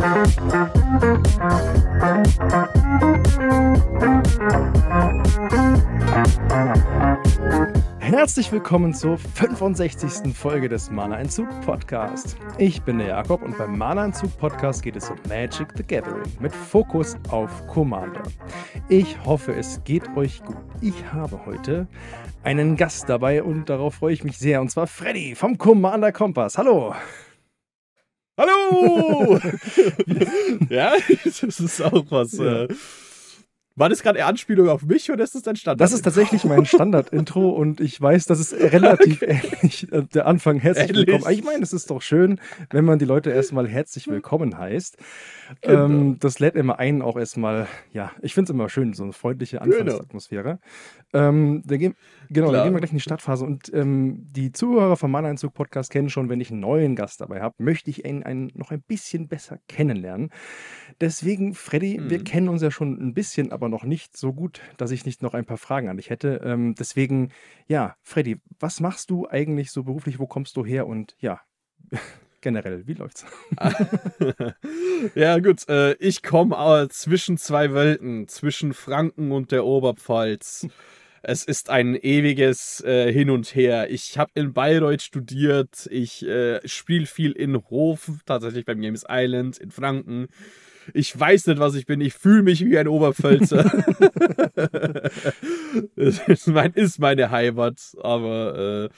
Thank you. Herzlich willkommen zur 65. Folge des Mana Entzug Podcast. Ich bin der Jakob und beim Mana Entzug Podcast geht es um Magic the Gathering mit Fokus auf Commander. Ich hoffe, es geht euch gut. Ich habe heute einen Gast dabei und darauf freue ich mich sehr und zwar Freddy vom Commander Kompass. Hallo! Hallo! ja, das ist auch was. Ja. Äh war das gerade eine Anspielung auf mich oder ist das dein Standard? Das ist tatsächlich mein Standard-Intro und ich weiß, das ist relativ okay. ähnlich. Äh, der Anfang herzlich ähnlich. willkommen. Ich meine, es ist doch schön, wenn man die Leute erstmal herzlich hm. willkommen heißt. Genau. Ähm, das lädt immer einen auch erstmal, ja, ich finde es immer schön, so eine freundliche genau. Anfangsatmosphäre. Genau. Ähm, dann gehen, Genau, Klar. dann gehen wir gleich in die Startphase. Und ähm, die Zuhörer vom einzug podcast kennen schon, wenn ich einen neuen Gast dabei habe, möchte ich ihn einen noch ein bisschen besser kennenlernen. Deswegen, Freddy, mhm. wir kennen uns ja schon ein bisschen, aber noch nicht so gut, dass ich nicht noch ein paar Fragen an dich hätte. Ähm, deswegen, ja, Freddy, was machst du eigentlich so beruflich? Wo kommst du her? Und ja. generell, wie läuft's? ja, gut, äh, ich komme äh, zwischen zwei Welten, zwischen Franken und der Oberpfalz. es ist ein ewiges äh, Hin und Her. Ich habe in Bayreuth studiert, ich äh, spiele viel in Hof, tatsächlich beim Games Island in Franken. Ich weiß nicht, was ich bin. Ich fühle mich wie ein Oberpfälzer. das ist, mein, ist meine Heimat, aber äh,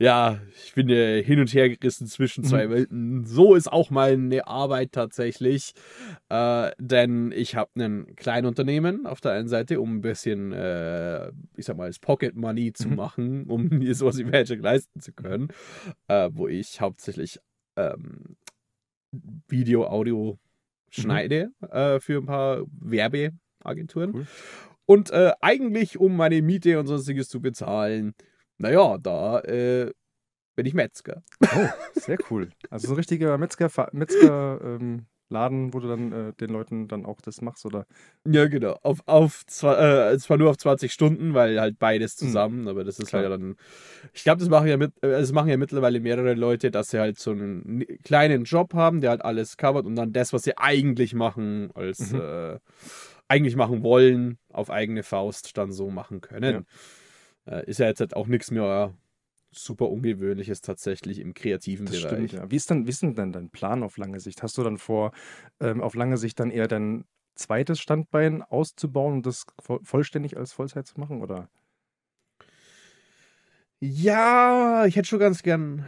ja, ich bin äh, hin und her gerissen zwischen zwei mhm. Welten. So ist auch meine Arbeit tatsächlich. Äh, denn ich habe ein Kleinunternehmen auf der einen Seite, um ein bisschen, äh, ich sag mal, das Pocket Money zu mhm. machen, um mir sowas wie Magic leisten zu können. Äh, wo ich hauptsächlich ähm, Video, Audio mhm. schneide mhm. für ein paar Werbeagenturen. Cool. Und äh, eigentlich, um meine Miete und sonstiges zu bezahlen, naja, da äh, bin ich Metzger. Oh, sehr cool. Also so ein richtiger Metzger, Metzger ähm, Laden, wo du dann äh, den Leuten dann auch das machst, oder? Ja, genau. Auf, auf zwar, äh, zwar nur auf 20 Stunden, weil halt beides mhm. zusammen, mhm. aber das ist halt Klar. halt dann. Ich glaube, das machen ja mit, äh, das machen ja mittlerweile mehrere Leute, dass sie halt so einen kleinen Job haben, der halt alles covert und dann das, was sie eigentlich machen, als mhm. äh, eigentlich machen wollen, auf eigene Faust dann so machen können. Ja. Äh, ist ja jetzt halt auch nichts mehr super Ungewöhnliches tatsächlich im kreativen das Bereich. Stimmt, ja. Wie ist denn, wie ist denn dein Plan auf lange Sicht? Hast du dann vor, ähm, auf lange Sicht dann eher dein zweites Standbein auszubauen und das vo vollständig als Vollzeit zu machen, oder? Ja, ich hätte schon ganz gern.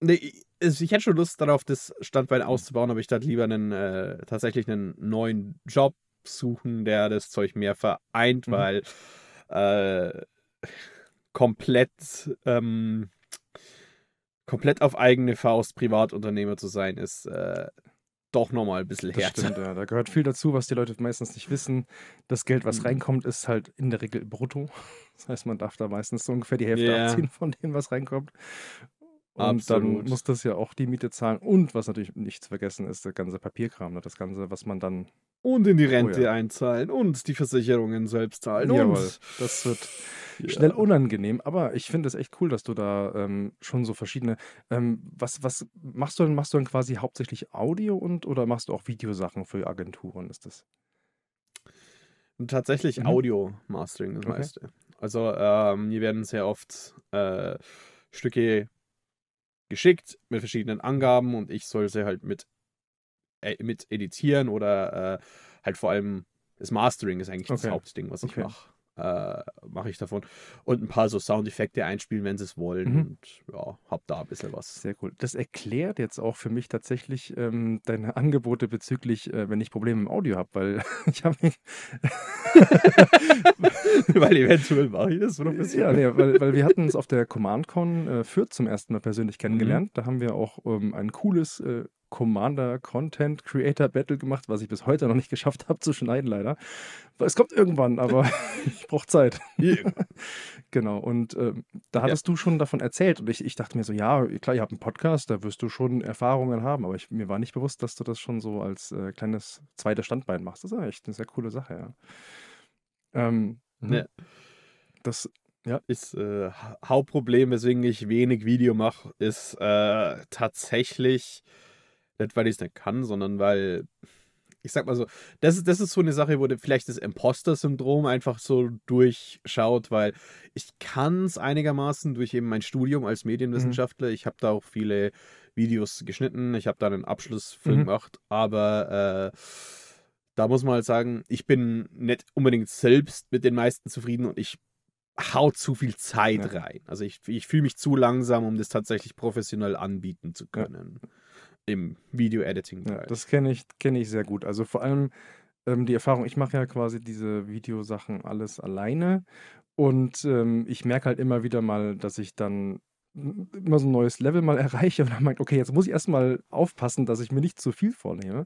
Nee, ich, ich hätte schon Lust darauf, das Standbein mhm. auszubauen, aber ich dachte lieber einen äh, tatsächlich einen neuen Job suchen, der das Zeug mehr vereint, mhm. weil äh, komplett, ähm, komplett auf eigene Faust Privatunternehmer zu sein, ist äh, doch nochmal ein bisschen härter. Das stimmt, ja. Da gehört viel dazu, was die Leute meistens nicht wissen. Das Geld, was mhm. reinkommt, ist halt in der Regel brutto. Das heißt, man darf da meistens so ungefähr die Hälfte yeah. abziehen von dem, was reinkommt. Und Absolut. dann muss das ja auch die Miete zahlen. Und was natürlich nicht zu vergessen ist, der ganze Papierkram, ne? das Ganze, was man dann. Und in die Rente oh ja. einzahlen und die Versicherungen selbst zahlen. Jawohl, und das wird ja. schnell unangenehm. Aber ich finde es echt cool, dass du da ähm, schon so verschiedene. Ähm, was, was machst du denn? Machst du dann quasi hauptsächlich Audio und oder machst du auch Videosachen für Agenturen? Ist das? tatsächlich mhm. Audio-Mastering das okay. meiste. Also ähm, hier werden sehr oft äh, Stücke geschickt mit verschiedenen Angaben und ich soll sie halt mit, äh, mit editieren oder äh, halt vor allem das Mastering ist eigentlich okay. das Hauptding, was okay. ich mache äh, mache ich davon. Und ein paar so Soundeffekte einspielen, wenn sie es wollen. Mhm. Und ja, hab da ein bisschen was. Sehr cool. Das erklärt jetzt auch für mich tatsächlich ähm, deine Angebote bezüglich, äh, wenn ich Probleme im Audio habe, weil ich habe Weil eventuell mache ich das professionell. Ja, nee, weil, weil wir hatten uns auf der CommandCon äh, Fürth zum ersten Mal persönlich mhm. kennengelernt. Mhm. Da haben wir auch ähm, ein cooles äh, Commander Content Creator Battle gemacht, was ich bis heute noch nicht geschafft habe zu schneiden, leider. Es kommt irgendwann, aber ich brauche Zeit. genau, und ähm, da hattest ja. du schon davon erzählt und ich, ich dachte mir so, ja, klar, ihr habt einen Podcast, da wirst du schon Erfahrungen haben, aber ich, mir war nicht bewusst, dass du das schon so als äh, kleines zweites Standbein machst. Das ist echt eine sehr coole Sache, ja. Ähm, mhm. hm, ja. Das ja. ist äh, Hauptproblem, weswegen ich wenig Video mache, ist äh, tatsächlich nicht, weil ich es nicht kann, sondern weil. Ich sag mal so, das ist, das ist so eine Sache, wo vielleicht das Imposter-Syndrom einfach so durchschaut, weil ich kann es einigermaßen durch eben mein Studium als mhm. Medienwissenschaftler, mhm. ich habe da auch viele Videos geschnitten, ich habe da einen Abschlussfilm mhm. gemacht, aber äh, da muss man halt sagen, ich bin nicht unbedingt selbst mit den meisten zufrieden und ich hau zu viel Zeit ja. rein. Also ich, ich fühle mich zu langsam, um das tatsächlich professionell anbieten zu können. Ja im Video-Editing. Ja, das kenne ich, kenn ich sehr gut. Also vor allem ähm, die Erfahrung, ich mache ja quasi diese Videosachen alles alleine und ähm, ich merke halt immer wieder mal, dass ich dann immer so ein neues Level mal erreiche und dann meint, okay, jetzt muss ich erstmal aufpassen, dass ich mir nicht zu viel vornehme,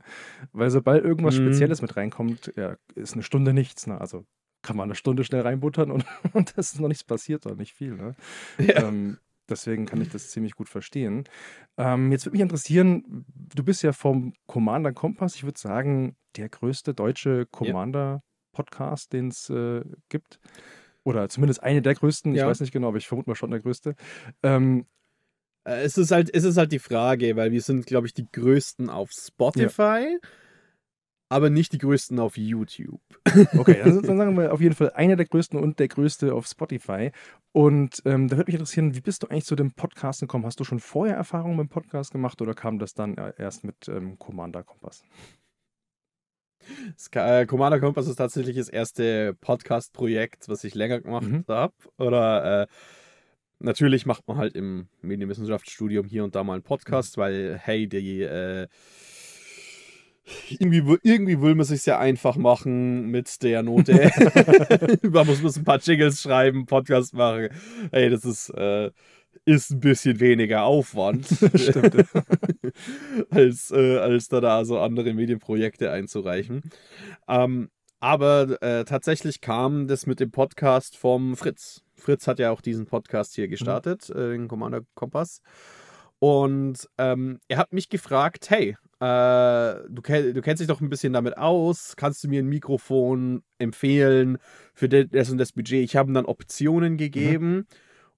weil sobald irgendwas mhm. Spezielles mit reinkommt, ja, ist eine Stunde nichts, ne? also kann man eine Stunde schnell reinbuttern und, und das ist noch nichts passiert oder nicht viel. Ne? Ja. Ähm, Deswegen kann ich das ziemlich gut verstehen. Ähm, jetzt würde mich interessieren, du bist ja vom Commander Kompass, ich würde sagen, der größte deutsche Commander-Podcast, den es äh, gibt. Oder zumindest eine der größten. Ja. Ich weiß nicht genau, aber ich vermute mal schon der größte. Ähm, äh, es, ist halt, es ist halt die Frage, weil wir sind, glaube ich, die größten auf Spotify. Ja aber nicht die größten auf YouTube. Okay, dann, dann, sagen wir auf jeden Fall einer der größten und der größte auf Spotify. Und ähm, da würde mich interessieren, wie bist du eigentlich zu dem Podcast gekommen? Hast du schon vorher Erfahrungen mit dem Podcast gemacht oder kam das dann äh, erst mit ähm, Commander Kompass? Äh, Commander Kompass ist tatsächlich das erste Podcast-Projekt, was ich länger gemacht mhm. habe. Oder äh, natürlich macht man halt im Medienwissenschaftsstudium hier und da mal einen Podcast, mhm. weil, hey, die äh, irgendwie, irgendwie will man sich ja einfach machen mit der Note. man muss, ein paar Jingles schreiben, Podcast machen. Hey, das ist, äh, ist ein bisschen weniger Aufwand. Stimmt. als, äh, als da, da so andere Medienprojekte einzureichen. Ähm, aber äh, tatsächlich kam das mit dem Podcast vom Fritz. Fritz hat ja auch diesen Podcast hier mhm. gestartet, mhm. den Commander Kompass. Und ähm, er hat mich gefragt, hey, äh, du, kenn, du, kennst dich doch ein bisschen damit aus, kannst du mir ein Mikrofon empfehlen für das und das Budget? Ich habe ihm dann Optionen mhm. gegeben. Mhm.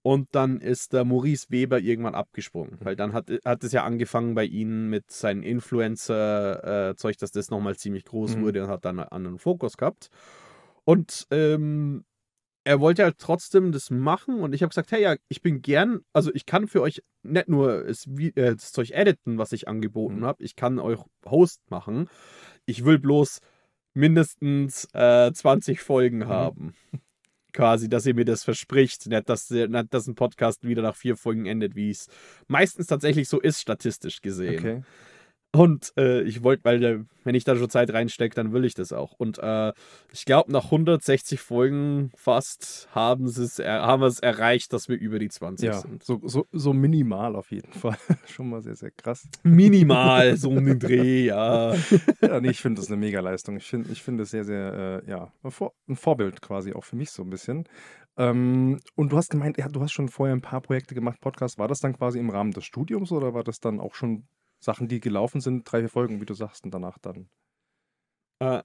Und dann ist der äh, Maurice Weber irgendwann abgesprungen, weil dann hat, hat es ja angefangen bei ihnen mit seinem Influencer-Zeug, äh, dass das nochmal ziemlich groß mhm. wurde und hat dann einen anderen Fokus gehabt. Und ähm, er wollte halt trotzdem das machen und ich habe gesagt, hey, ja, ich bin gern, also ich kann für euch nicht nur das, äh, das Zeug editen, was ich angeboten mhm. habe, ich kann euch Host machen. Ich will bloß mindestens äh, 20 Folgen mhm. haben. Quasi, dass ihr mir das verspricht. Nicht dass, nicht, dass ein Podcast wieder nach vier Folgen endet, wie es meistens tatsächlich so ist, statistisch gesehen. Okay. Und äh, ich wollte, weil äh, wenn ich da schon Zeit reinstecke, dann will ich das auch. Und äh, ich glaube, nach 160 Folgen fast haben, wir es erreicht, dass wir über die 20 ja, sind. So, so, so minimal auf jeden Fall. Schon mal sehr, sehr krass. Minimal, so um den Dreh, ja. ja nee, ich finde das eine Mega-Leistung. Ich finde ich find sehr, sehr, äh, ja, ein Vorbild quasi auch für mich so ein bisschen. Ähm, und du hast gemeint, ja, du hast schon vorher ein paar Projekte gemacht, Podcast. War das dann quasi im Rahmen des Studiums oder war das dann auch schon Sachen, die gelaufen sind, drei, vier Folgen, wie du sagst, und danach dann. Äh,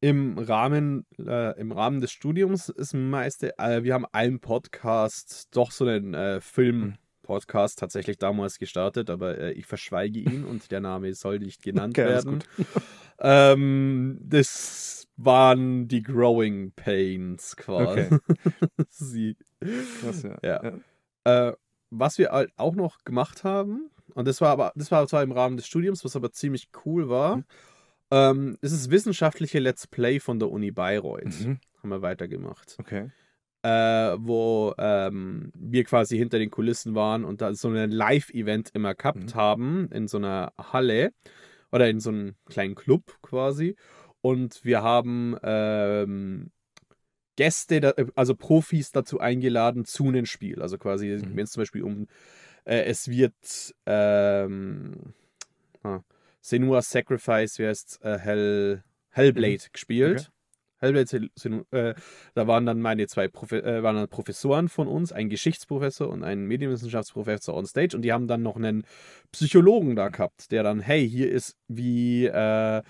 im, Rahmen, äh, Im Rahmen des Studiums ist meiste, äh, wir haben einen Podcast, doch so einen äh, Film-Podcast tatsächlich damals gestartet, aber äh, ich verschweige ihn und der Name soll nicht genannt okay, werden. ähm, das waren die Growing Pains quasi. Okay. Sie. Krass, ja. ja. ja. Äh, was wir auch noch gemacht haben, und das war aber, das war zwar im Rahmen des Studiums, was aber ziemlich cool war. Mhm. Ähm, es ist wissenschaftliche Let's Play von der Uni Bayreuth. Mhm. Haben wir weitergemacht. Okay. Äh, wo ähm, wir quasi hinter den Kulissen waren und da so ein Live-Event immer gehabt mhm. haben in so einer Halle oder in so einem kleinen Club quasi. Und wir haben ähm, Gäste, äh, also Profis dazu eingeladen zu einem Spiel. Also quasi, mhm. wenn es zum Beispiel um äh, es wird ähm, ah, Senua Sacrifice, wie heißt äh, Hell, Hellblade mhm. gespielt. Okay. Hellblade, Senu, äh, da waren dann meine zwei Profe äh, waren dann Professoren von uns, ein Geschichtsprofessor und ein Medienwissenschaftsprofessor on stage und die haben dann noch einen Psychologen da gehabt, der dann, hey, hier ist wie äh,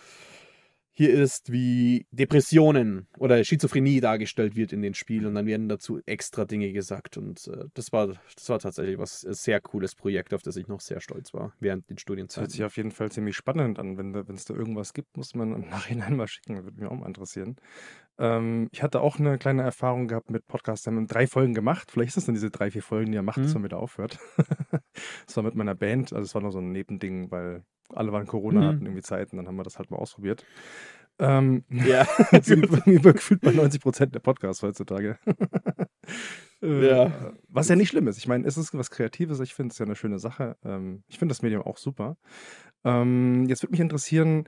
hier ist, wie Depressionen oder Schizophrenie dargestellt wird in den Spielen und dann werden dazu extra Dinge gesagt und äh, das war das war tatsächlich was ein äh, sehr cooles Projekt, auf das ich noch sehr stolz war während den Studienzeiten. hört sich auf jeden Fall ziemlich spannend an, wenn es da irgendwas gibt, muss man im Nachhinein mal schicken, würde mich auch mal interessieren. Ähm, ich hatte auch eine kleine Erfahrung gehabt mit Podcasts, haben drei Folgen gemacht, vielleicht ist das dann diese drei, vier Folgen, die er macht, mhm. bis er wieder aufhört. das war mit meiner Band, also es war nur so ein Nebending, weil alle waren Corona, mhm. hatten irgendwie Zeit und dann haben wir das halt mal ausprobiert. Ähm, ja. sind übergefühlt bei 90 Prozent der Podcasts heutzutage. Äh, ja. Was ja nicht schlimm ist. Ich meine, es ist was Kreatives. Ich finde es ja eine schöne Sache. Ähm, ich finde das Medium auch super. Ähm, jetzt würde mich interessieren,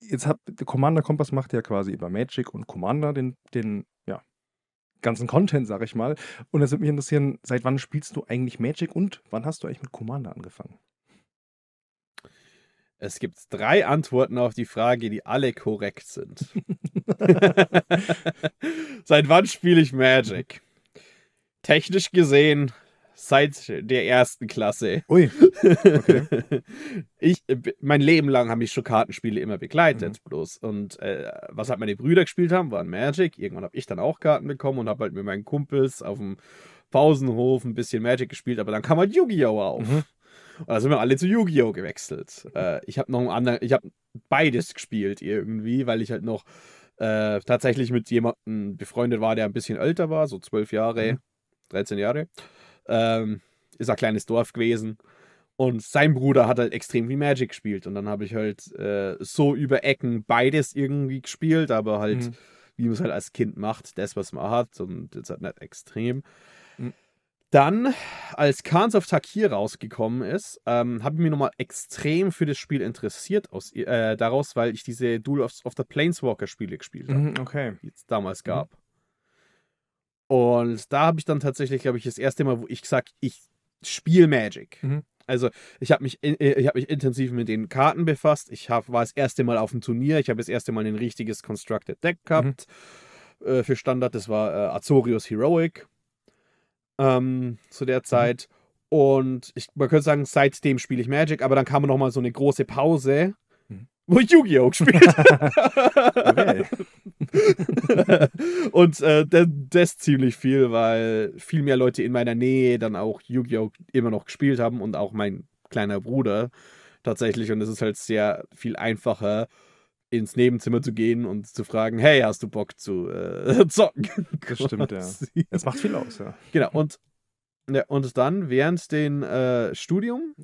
jetzt hat Commander Kompass macht ja quasi über Magic und Commander den, den ja, ganzen Content, sag ich mal. Und es würde mich interessieren, seit wann spielst du eigentlich Magic und wann hast du eigentlich mit Commander angefangen? Es gibt drei Antworten auf die Frage, die alle korrekt sind. Seit wann spiele ich Magic? Technisch gesehen seit der ersten Klasse. Ui. Okay. ich, äh, mein Leben lang haben mich schon Kartenspiele immer begleitet, mhm. bloß. Und äh, was halt meine Brüder gespielt haben, waren Magic. Irgendwann habe ich dann auch Karten bekommen und habe halt mit meinen Kumpels auf dem Pausenhof ein bisschen Magic gespielt, aber dann kam halt Yu-Gi-Oh! auf. Mhm. Und da sind wir alle zu Yu-Gi-Oh! gewechselt. Äh, ich habe noch einen anderen, ich habe beides gespielt irgendwie, weil ich halt noch äh, tatsächlich mit jemandem befreundet war, der ein bisschen älter war, so zwölf Jahre, mhm. 13 Jahre. Ähm, ist ein kleines Dorf gewesen. Und sein Bruder hat halt extrem wie Magic gespielt. Und dann habe ich halt äh, so über Ecken beides irgendwie gespielt, aber halt, mhm. wie man es halt als Kind macht, das, was man hat. Und jetzt halt nicht extrem. Mhm. Dann, als Khans of Takir rausgekommen ist, ähm, habe ich mich nochmal extrem für das Spiel interessiert, aus, äh, daraus, weil ich diese Duel of, of the Planeswalker Spiele gespielt habe, mhm, okay. die es damals mhm. gab. Und da habe ich dann tatsächlich, glaube ich, das erste Mal, wo ich sage, ich spiele Magic. Mhm. Also ich habe mich, äh, ich hab mich intensiv mit den Karten befasst. Ich hab, war das erste Mal auf dem Turnier. Ich habe das erste Mal ein richtiges Constructed Deck mhm. gehabt. Mhm. Äh, für Standard, das war äh, Azorius Heroic ähm, zu der mhm. Zeit. Mhm. Und ich, man könnte sagen, seitdem spiele ich Magic, aber dann kam noch mal so eine große Pause, wo ich Yu-Gi-Oh! gespielt. und äh, das, das ziemlich viel, weil viel mehr Leute in meiner Nähe dann auch Yu-Gi-Oh! immer noch gespielt haben und auch mein kleiner Bruder tatsächlich. Und es ist halt sehr viel einfacher, ins Nebenzimmer zu gehen und zu fragen, hey, hast du Bock zu äh, zocken? Das stimmt, ja. Es macht viel aus, ja. Genau, und, ja, und dann während dem äh, Studium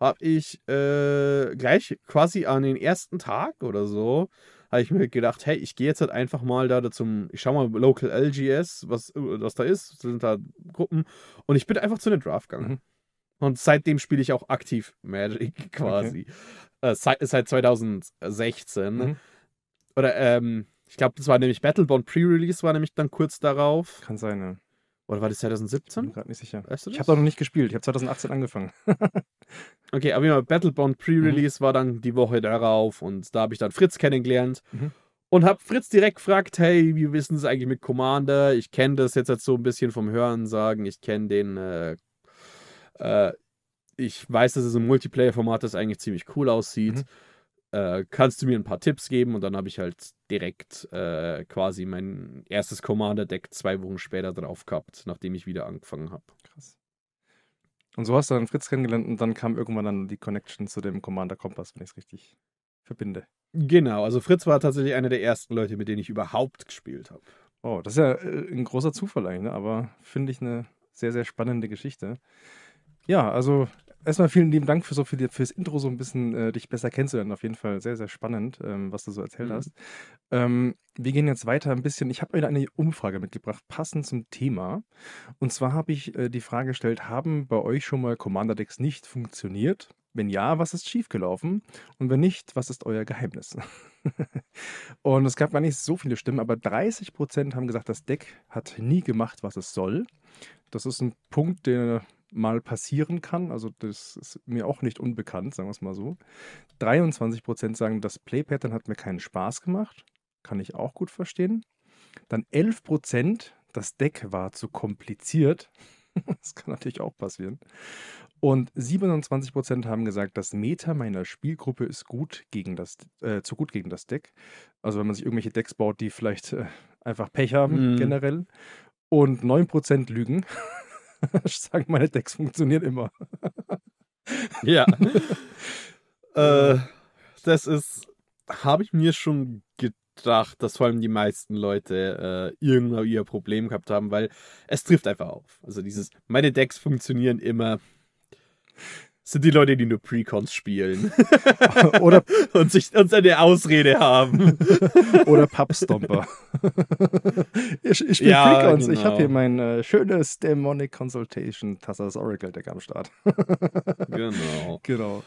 habe ich äh, gleich quasi an den ersten Tag oder so, habe ich mir gedacht, hey, ich gehe jetzt halt einfach mal da zum, ich schau mal Local LGS, was, äh, was da ist, sind da Gruppen und ich bin einfach zu den Draft gegangen. Mhm. Und seitdem spiele ich auch aktiv Magic quasi. Okay. Äh, seit, seit 2016. Mhm. Oder ähm, ich glaube, das war nämlich Battleborn Pre-Release, war nämlich dann kurz darauf. Kann sein, ne? Oder war das 2017? Ich bin gerade nicht sicher. Weißt du ich habe da noch nicht gespielt. Ich habe 2018 angefangen. okay, aber immer Battlebond Pre-Release mhm. war dann die Woche darauf und da habe ich dann Fritz kennengelernt mhm. und habe Fritz direkt gefragt: Hey, wie wissen Sie es eigentlich mit Commander? Ich kenne das jetzt, jetzt halt so ein bisschen vom Hören sagen. Ich kenne den. Äh, äh, ich weiß, dass es im Multiplayer-Format das eigentlich ziemlich cool aussieht. Mhm. Äh, kannst du mir ein paar Tipps geben? Und dann habe ich halt direkt äh, quasi mein erstes Commander-Deck zwei Wochen später drauf gehabt, nachdem ich wieder angefangen habe. Krass. Und so hast du dann Fritz kennengelernt und dann kam irgendwann dann die Connection zu dem Commander Kompass, wenn ich es richtig verbinde. Genau, also Fritz war tatsächlich einer der ersten Leute, mit denen ich überhaupt gespielt habe. Oh, das ist ja äh, ein großer Zufall eigentlich, ne? aber finde ich eine sehr, sehr spannende Geschichte. Ja, also erstmal vielen lieben Dank für so für fürs Intro, so ein bisschen äh, dich besser kennenzulernen. Auf jeden Fall sehr, sehr spannend, ähm, was du so erzählt mhm. hast. Ähm, wir gehen jetzt weiter ein bisschen. Ich habe mir eine Umfrage mitgebracht, passend zum Thema. Und zwar habe ich äh, die Frage gestellt: Haben bei euch schon mal Commander Decks nicht funktioniert? Wenn ja, was ist schiefgelaufen? Und wenn nicht, was ist euer Geheimnis? und es gab gar nicht so viele Stimmen, aber 30% haben gesagt, das Deck hat nie gemacht, was es soll. Das ist ein Punkt, der mal passieren kann. Also das ist mir auch nicht unbekannt, sagen wir es mal so. 23 Prozent sagen, das Play-Pattern hat mir keinen Spaß gemacht. Kann ich auch gut verstehen. Dann 11 Prozent, das Deck war zu kompliziert. Das kann natürlich auch passieren. Und 27% haben gesagt, das Meta meiner Spielgruppe ist gut gegen das, äh, zu gut gegen das Deck. Also wenn man sich irgendwelche Decks baut, die vielleicht äh, einfach Pech haben, mm. generell. Und 9% lügen. sagen, meine Decks funktionieren immer. ja. Äh, äh, das ist, habe ich mir schon gedacht, dass vor allem die meisten Leute äh, irgendwann ihr Problem gehabt haben, weil es trifft einfach auf. Also dieses, meine Decks funktionieren immer sind die Leute, die nur Precons spielen. Oder und, sich, und eine Ausrede haben. Oder Pubstomper. ich, ich spiele ja, Precons. Genau. Ich habe hier mein äh, schönes Demonic Consultation Tassas Oracle Deck am Start. genau. Genau.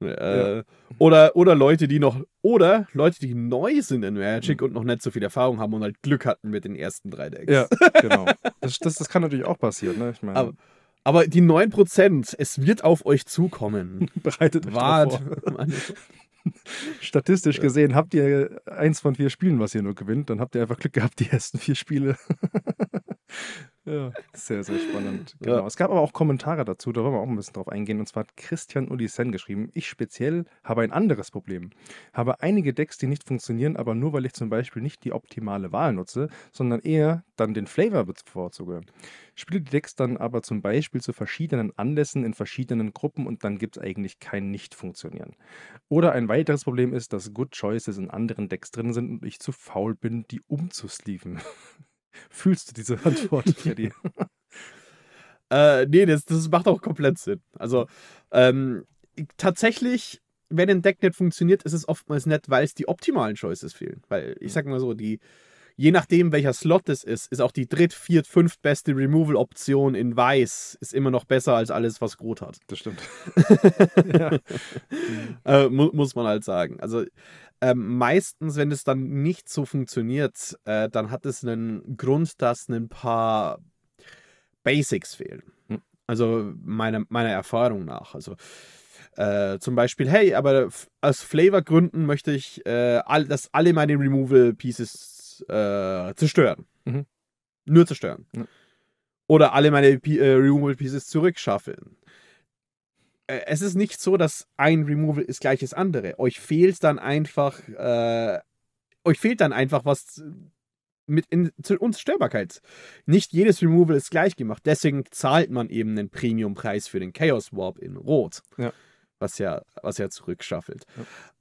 Äh, ja. oder, oder Leute, die noch, oder Leute, die neu sind in Magic mhm. und noch nicht so viel Erfahrung haben und halt Glück hatten mit den ersten drei Decks. Ja, genau. Das, das, das kann natürlich auch passieren, ne? Ich meine. Aber, aber die 9%, es wird auf euch zukommen. Bereitet euch Wart. Statistisch gesehen habt ihr eins von vier Spielen, was ihr nur gewinnt, dann habt ihr einfach Glück gehabt, die ersten vier Spiele. Ja. Sehr, sehr spannend. Genau. Ja. Es gab aber auch Kommentare dazu, da wollen wir auch ein bisschen drauf eingehen. Und zwar hat Christian Ulyssen geschrieben: Ich speziell habe ein anderes Problem. Habe einige Decks, die nicht funktionieren, aber nur weil ich zum Beispiel nicht die optimale Wahl nutze, sondern eher dann den Flavor bevorzuge. Spiele die Decks dann aber zum Beispiel zu verschiedenen Anlässen in verschiedenen Gruppen und dann gibt es eigentlich kein Nicht-Funktionieren. Oder ein weiteres Problem ist, dass Good Choices in anderen Decks drin sind und ich zu faul bin, die umzusleeven. Fühlst du diese Antwort, Freddy? äh, nee, das, das macht auch komplett Sinn. Also, ähm, tatsächlich, wenn ein Deck nicht funktioniert, ist es oftmals nett, weil es die optimalen Choices fehlen. Weil ich sag mal so, die, je nachdem, welcher Slot es ist, ist auch die dritt-, viert-, fünft beste Removal-Option in Weiß ist immer noch besser als alles, was Rot hat. Das stimmt. äh, mu muss man halt sagen. Also ähm, meistens, wenn es dann nicht so funktioniert, äh, dann hat es einen Grund, dass ein paar Basics fehlen. Hm. Also meine, meiner Erfahrung nach. Also äh, zum Beispiel, hey, aber aus Flavorgründen möchte ich, äh, all, dass alle meine Removal-Pieces äh, zerstören. Mhm. Nur zerstören. Mhm. Oder alle meine P äh, Removal-Pieces zurückschaffen. Äh, es ist nicht so, dass ein Removal ist gleich das andere. Euch fehlt dann einfach, äh, euch fehlt dann einfach was mit in, zur Unzerstörbarkeit. Nicht jedes Removal ist gleich gemacht. Deswegen zahlt man eben einen Premium-Preis für den Chaos Warp in Rot. Ja. Was ja, was ja zurückschaffelt.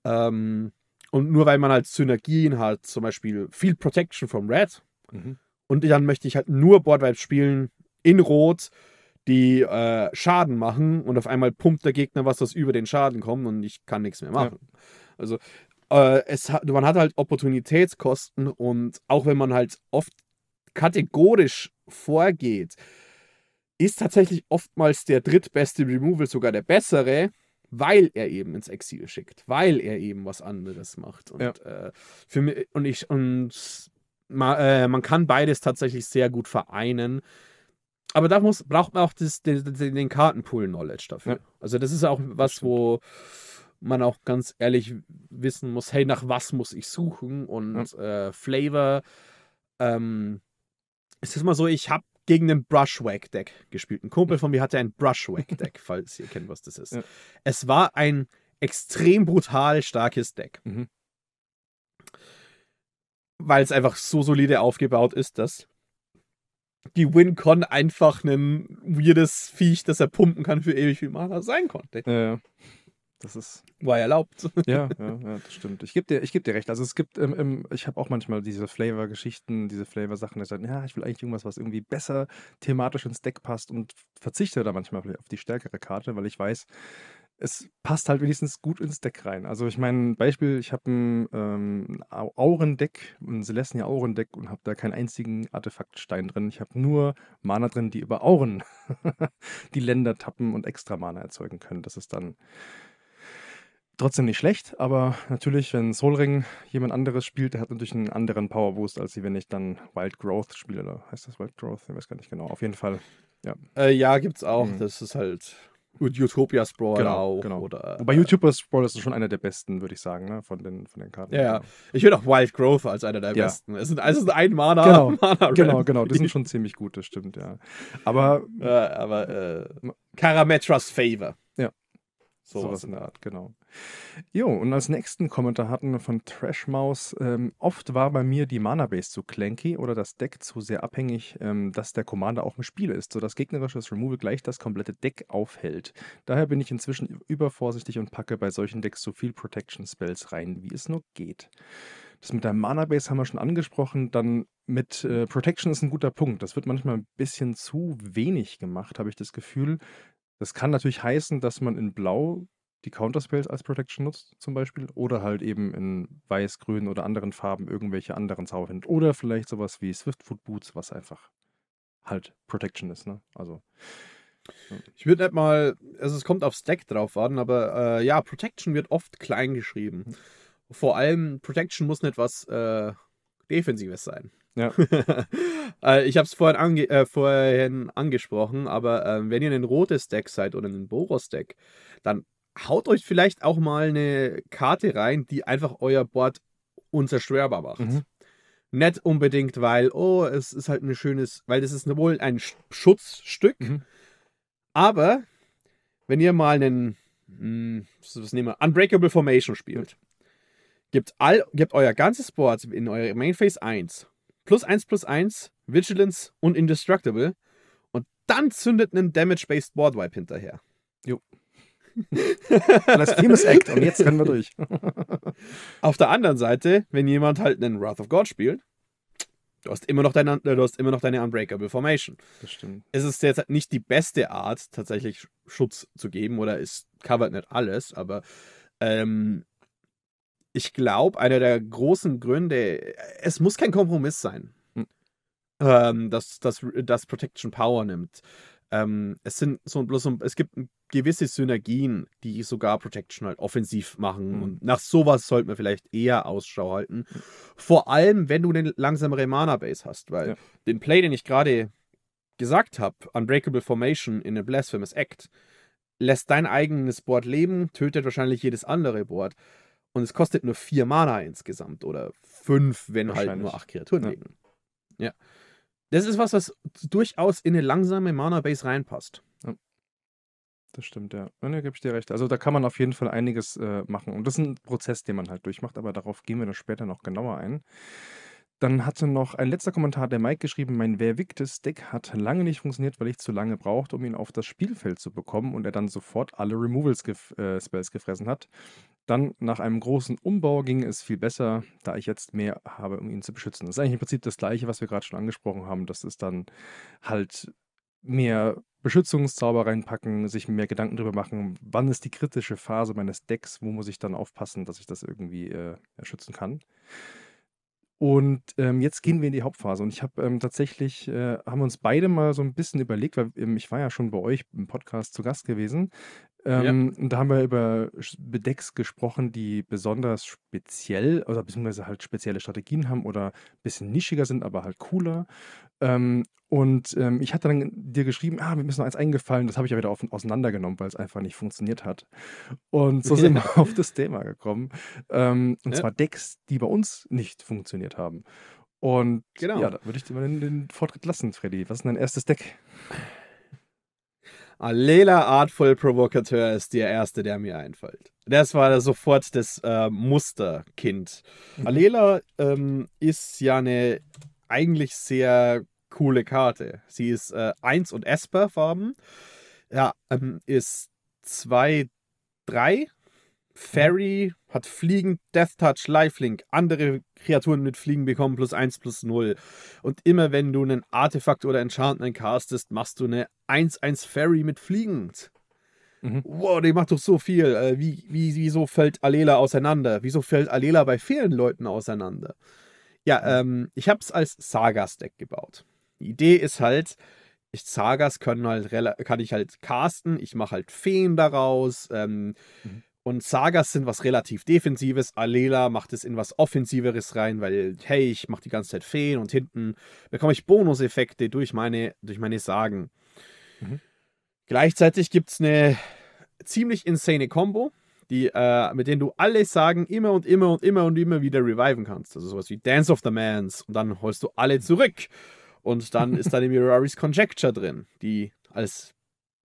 Ja. Ähm, und nur weil man halt Synergien hat, zum Beispiel viel Protection vom Red. Mhm. Und dann möchte ich halt nur Boardwipe spielen in Rot die äh, Schaden machen und auf einmal pumpt der Gegner was, was über den Schaden kommt und ich kann nichts mehr machen. Ja. Also äh, es hat, man hat halt Opportunitätskosten und auch wenn man halt oft kategorisch vorgeht, ist tatsächlich oftmals der drittbeste Removal sogar der bessere, weil er eben ins Exil schickt, weil er eben was anderes macht. Und, ja. äh, für mich, und ich und ma, äh, man kann beides tatsächlich sehr gut vereinen aber da muss, braucht man auch das, den, den Kartenpool-Knowledge dafür. Ja. Also das ist auch was, wo man auch ganz ehrlich wissen muss, hey, nach was muss ich suchen und ja. äh, Flavor. Ähm, es ist mal so, ich habe gegen den Brushwag-Deck gespielt. Ein Kumpel von mir hatte ein Brushwag-Deck, falls ihr kennt, was das ist. Ja. Es war ein extrem brutal starkes Deck. Mhm. Weil es einfach so solide aufgebaut ist, dass die Wincon einfach ein weirdes Viech, das er pumpen kann für ewig viel Mana sein konnte. Ja, das ist. War erlaubt. Ja, ja, ja das stimmt. Ich gebe dir, geb dir recht. Also es gibt, ähm, ich habe auch manchmal diese Flavor-Geschichten, diese Flavor-Sachen, dass ich sage, ja, ich will eigentlich irgendwas, was irgendwie besser thematisch ins Deck passt und verzichte da manchmal auf die stärkere Karte, weil ich weiß, es passt halt wenigstens gut ins Deck rein. Also ich meine, Beispiel, ich habe ein ähm, Aurendeck, ein Celestia Aurendeck und habe da keinen einzigen Artefaktstein drin. Ich habe nur Mana drin, die über Auren die Länder tappen und extra Mana erzeugen können. Das ist dann trotzdem nicht schlecht, aber natürlich, wenn Solring jemand anderes spielt, der hat natürlich einen anderen Power Boost, als wenn ich dann Wild Growth spiele. Oder heißt das Wild Growth? Ich weiß gar nicht genau. Auf jeden Fall. Ja, äh, ja gibt's auch. Mhm. Das ist halt Gut, Utopia Sprawl genau, auch. Genau. Oder, Wobei äh, Utopia Sprawl ist schon einer der besten, würde ich sagen, ne? von, den, von den Karten. Ja, ja. Genau. Ich würde auch Wild Growth als einer der ja. besten. Es sind, es sind ein Mana. Genau, Mana genau, genau. Die sind schon ziemlich gut, das stimmt, ja. Aber. Äh, aber. Äh, Karametras Favor. Sowas in der Art, genau. Jo, und als nächsten Kommentar hatten wir von Trashmaus, ähm, oft war bei mir die Mana-Base zu clanky oder das Deck zu sehr abhängig, ähm, dass der Commander auch im Spiel ist, sodass gegnerisches Removal gleich das komplette Deck aufhält. Daher bin ich inzwischen übervorsichtig und packe bei solchen Decks so viel Protection-Spells rein, wie es nur geht. Das mit der Mana-Base haben wir schon angesprochen, dann mit äh, Protection ist ein guter Punkt. Das wird manchmal ein bisschen zu wenig gemacht, habe ich das Gefühl. Das kann natürlich heißen, dass man in Blau die Counterspells als Protection nutzt, zum Beispiel, oder halt eben in Weiß, Grün oder anderen Farben irgendwelche anderen Zauber findet. Oder vielleicht sowas wie Swiftfoot Boots, was einfach halt Protection ist, ne? Also. Ich würde nicht mal, also es kommt auf Stack drauf an, aber äh, ja, Protection wird oft klein geschrieben. Mhm. Vor allem, Protection muss nicht was äh, Defensives sein. Ja. Äh, ich habe es vorhin, ange äh, vorhin angesprochen, aber äh, wenn ihr ein rotes Deck seid oder ein Boros-Deck, dann haut euch vielleicht auch mal eine Karte rein, die einfach euer Board unzerstörbar macht. Mhm. Nicht unbedingt, weil, oh, es ist halt ein schönes, weil das ist wohl ein Schutzstück. Mhm. Aber wenn ihr mal einen, mh, hm, was nehmen wir, Unbreakable Formation spielt, gebt, all, gebt euer ganzes Board in eure Main Phase 1 Plus 1 plus 1, Vigilance und Indestructible. Und dann zündet einen Damage-Based Boardwipe hinterher. Jo. das Famous Act und jetzt können wir durch. Auf der anderen Seite, wenn jemand halt einen Wrath of God spielt, du hast immer noch deine, äh, du hast immer noch deine Unbreakable Formation. Das stimmt. Es ist jetzt nicht die beste Art, tatsächlich Schutz zu geben oder es covert nicht alles, aber ähm, ich glaube, einer der großen Gründe, es muss kein Kompromiss sein, mhm. ähm, dass, dass, dass Protection Power nimmt. Ähm, es sind so bloß so, es gibt gewisse Synergien, die sogar Protection halt offensiv machen. Mhm. Und nach sowas sollte man vielleicht eher Ausschau halten. Hm. Vor allem, wenn du eine langsamere Mana-Base hast, weil ja. den Play, den ich gerade gesagt habe, Unbreakable Formation in a Blasphemous Act, lässt dein eigenes Board leben, tötet wahrscheinlich jedes andere Board. Und es kostet nur vier Mana insgesamt oder fünf, wenn halt nur acht Kreaturen ja. liegen. Ja. Das ist was, was durchaus in eine langsame Mana-Base reinpasst. Ja. Das stimmt, ja. Und da gebe ich dir recht. Also da kann man auf jeden Fall einiges äh, machen. Und das ist ein Prozess, den man halt durchmacht, aber darauf gehen wir dann später noch genauer ein. Dann hatte noch ein letzter Kommentar der Mike geschrieben, mein Vervictus Deck hat lange nicht funktioniert, weil ich zu lange brauchte, um ihn auf das Spielfeld zu bekommen und er dann sofort alle Removal-Spells äh, gefressen hat. Dann nach einem großen Umbau ging es viel besser, da ich jetzt mehr habe, um ihn zu beschützen. Das ist eigentlich im Prinzip das Gleiche, was wir gerade schon angesprochen haben. Das ist dann halt mehr Beschützungszauber reinpacken, sich mehr Gedanken drüber machen, wann ist die kritische Phase meines Decks, wo muss ich dann aufpassen, dass ich das irgendwie äh, schützen kann. Und ähm, jetzt gehen wir in die Hauptphase. Und ich habe ähm, tatsächlich, äh, haben wir uns beide mal so ein bisschen überlegt, weil ähm, ich war ja schon bei euch im Podcast zu Gast gewesen, ähm, ja. Und da haben wir über Decks gesprochen, die besonders speziell oder beziehungsweise halt spezielle Strategien haben oder ein bisschen nischiger sind, aber halt cooler. Ähm, und ähm, ich hatte dann dir geschrieben, ah, mir ist noch eins eingefallen, das habe ich ja wieder auf, auseinandergenommen, weil es einfach nicht funktioniert hat. Und so sind wir auf das Thema gekommen. Ähm, und ja. zwar Decks, die bei uns nicht funktioniert haben. Und genau. ja, da würde ich dir mal den, den Vortritt lassen, Freddy. Was ist denn dein erstes Deck? Alela Artful Provokateur ist der erste, der mir einfällt. Das war sofort das äh, Musterkind. Alela mhm. ähm, ist ja eine eigentlich sehr coole Karte. Sie ist äh, 1 und Esper Farben. Ja, ähm, ist 2, 3 Fairy hat Fliegen, Death Touch, Lifelink, andere Kreaturen mit Fliegen bekommen plus 1 plus 0. Und immer wenn du einen Artefakt oder Enchantment castest, machst du eine 1-1 Fairy mit Fliegend. Mhm. Wow, die macht doch so viel. Äh, wie, wie, wieso fällt Alela auseinander? Wieso fällt Alela bei vielen Leuten auseinander? Ja, mhm. ähm, ich habe es als Sagas-Deck gebaut. Die Idee ist halt, ich Sagas können halt, kann ich halt casten, ich mache halt Feen daraus. Ähm, mhm. Und Sagas sind was relativ Defensives. Alela macht es in was Offensiveres rein, weil, hey, ich mache die ganze Zeit Feen und hinten bekomme ich Bonuseffekte durch meine, durch meine Sagen. Mhm. Gleichzeitig gibt es eine ziemlich insane Combo, die, äh, mit denen du alle Sagen immer und immer und immer und immer wieder reviven kannst. Also sowas wie Dance of the Mans und dann holst du alle mhm. zurück. Und dann ist da die Miraris Conjecture drin, die als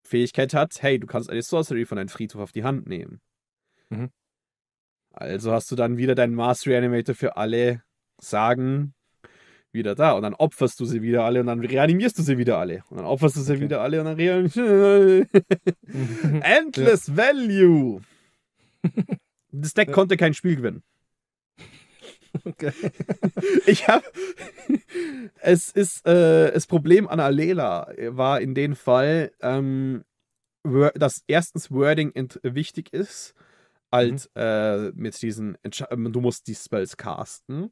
Fähigkeit hat, hey, du kannst eine Sorcery von deinem Friedhof auf die Hand nehmen. Mhm. Also hast du dann wieder deinen Mastery Reanimator für alle Sagen wieder da und dann opferst du sie wieder alle und dann reanimierst du sie wieder alle und dann opferst du sie okay. wieder alle und dann reanimierst Endless ja. Value! Das Deck ja. konnte kein Spiel gewinnen. Okay. ich habe. es ist. Äh, das Problem an Alela war in dem Fall, ähm, dass erstens Wording wichtig ist halt mhm. äh, mit diesen, Entsch äh, du musst die Spells casten.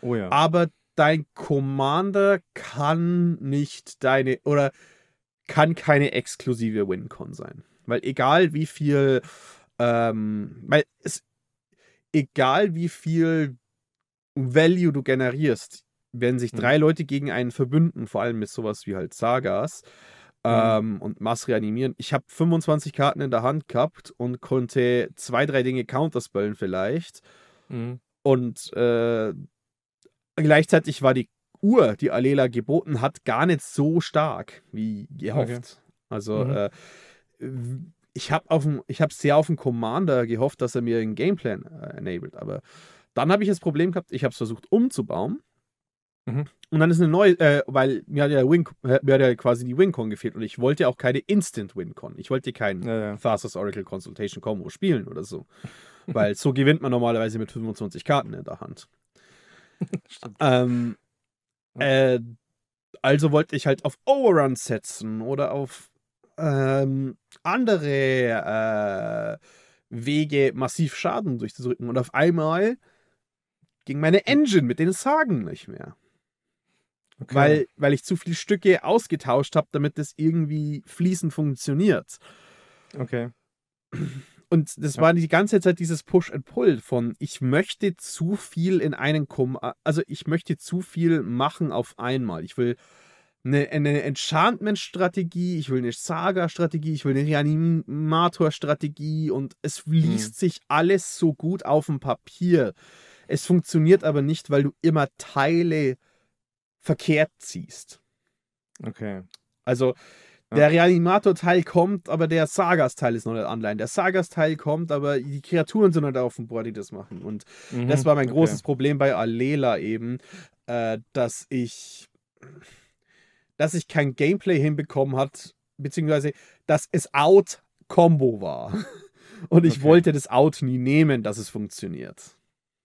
Oh ja. Aber dein Commander kann nicht deine, oder kann keine exklusive Wincon sein. Weil egal wie viel, ähm, weil es, egal wie viel Value du generierst, wenn sich mhm. drei Leute gegen einen verbünden, vor allem mit sowas wie halt Sagas, ähm, und Mass reanimieren. Ich habe 25 Karten in der Hand gehabt und konnte zwei, drei Dinge counterspellen vielleicht. Mhm. Und äh, gleichzeitig war die Uhr, die Alela geboten hat, gar nicht so stark wie gehofft. Okay. Also mhm. äh, ich habe hab sehr auf den Commander gehofft, dass er mir einen Gameplan äh, enabled. Aber dann habe ich das Problem gehabt, ich habe es versucht umzubauen Mhm. Und dann ist eine neue, äh, weil mir hat, ja Win, äh, mir hat ja quasi die Wincon gefehlt und ich wollte auch keine Instant Wincon. Ich wollte keinen ja, ja. Thassa's Oracle Consultation Combo spielen oder so. weil so gewinnt man normalerweise mit 25 Karten in der Hand. ähm, äh, also wollte ich halt auf Overrun setzen oder auf ähm, andere äh, Wege massiv Schaden durchzudrücken. Und auf einmal ging meine hm. Engine mit den Sagen nicht mehr. Okay. Weil, weil ich zu viele Stücke ausgetauscht habe, damit das irgendwie fließend funktioniert. Okay. Und das ja. war die ganze Zeit dieses Push and Pull von ich möchte zu viel in einen Kom also ich möchte zu viel machen auf einmal. Ich will eine, eine Enchantment-Strategie, ich will eine Saga-Strategie, ich will eine Reanimator-Strategie und es liest mhm. sich alles so gut auf dem Papier. Es funktioniert aber nicht, weil du immer Teile verkehrt ziehst. Okay. Also der Reanimator-Teil kommt, aber der Sagas-Teil ist noch nicht online. Der Sagas-Teil kommt, aber die Kreaturen sind noch nicht halt auf dem Board, die das machen. Und mhm, das war mein okay. großes Problem bei Alela eben, äh, dass ich dass ich kein Gameplay hinbekommen hat, beziehungsweise dass es Out-Combo war. Und ich okay. wollte das Out nie nehmen, dass es funktioniert.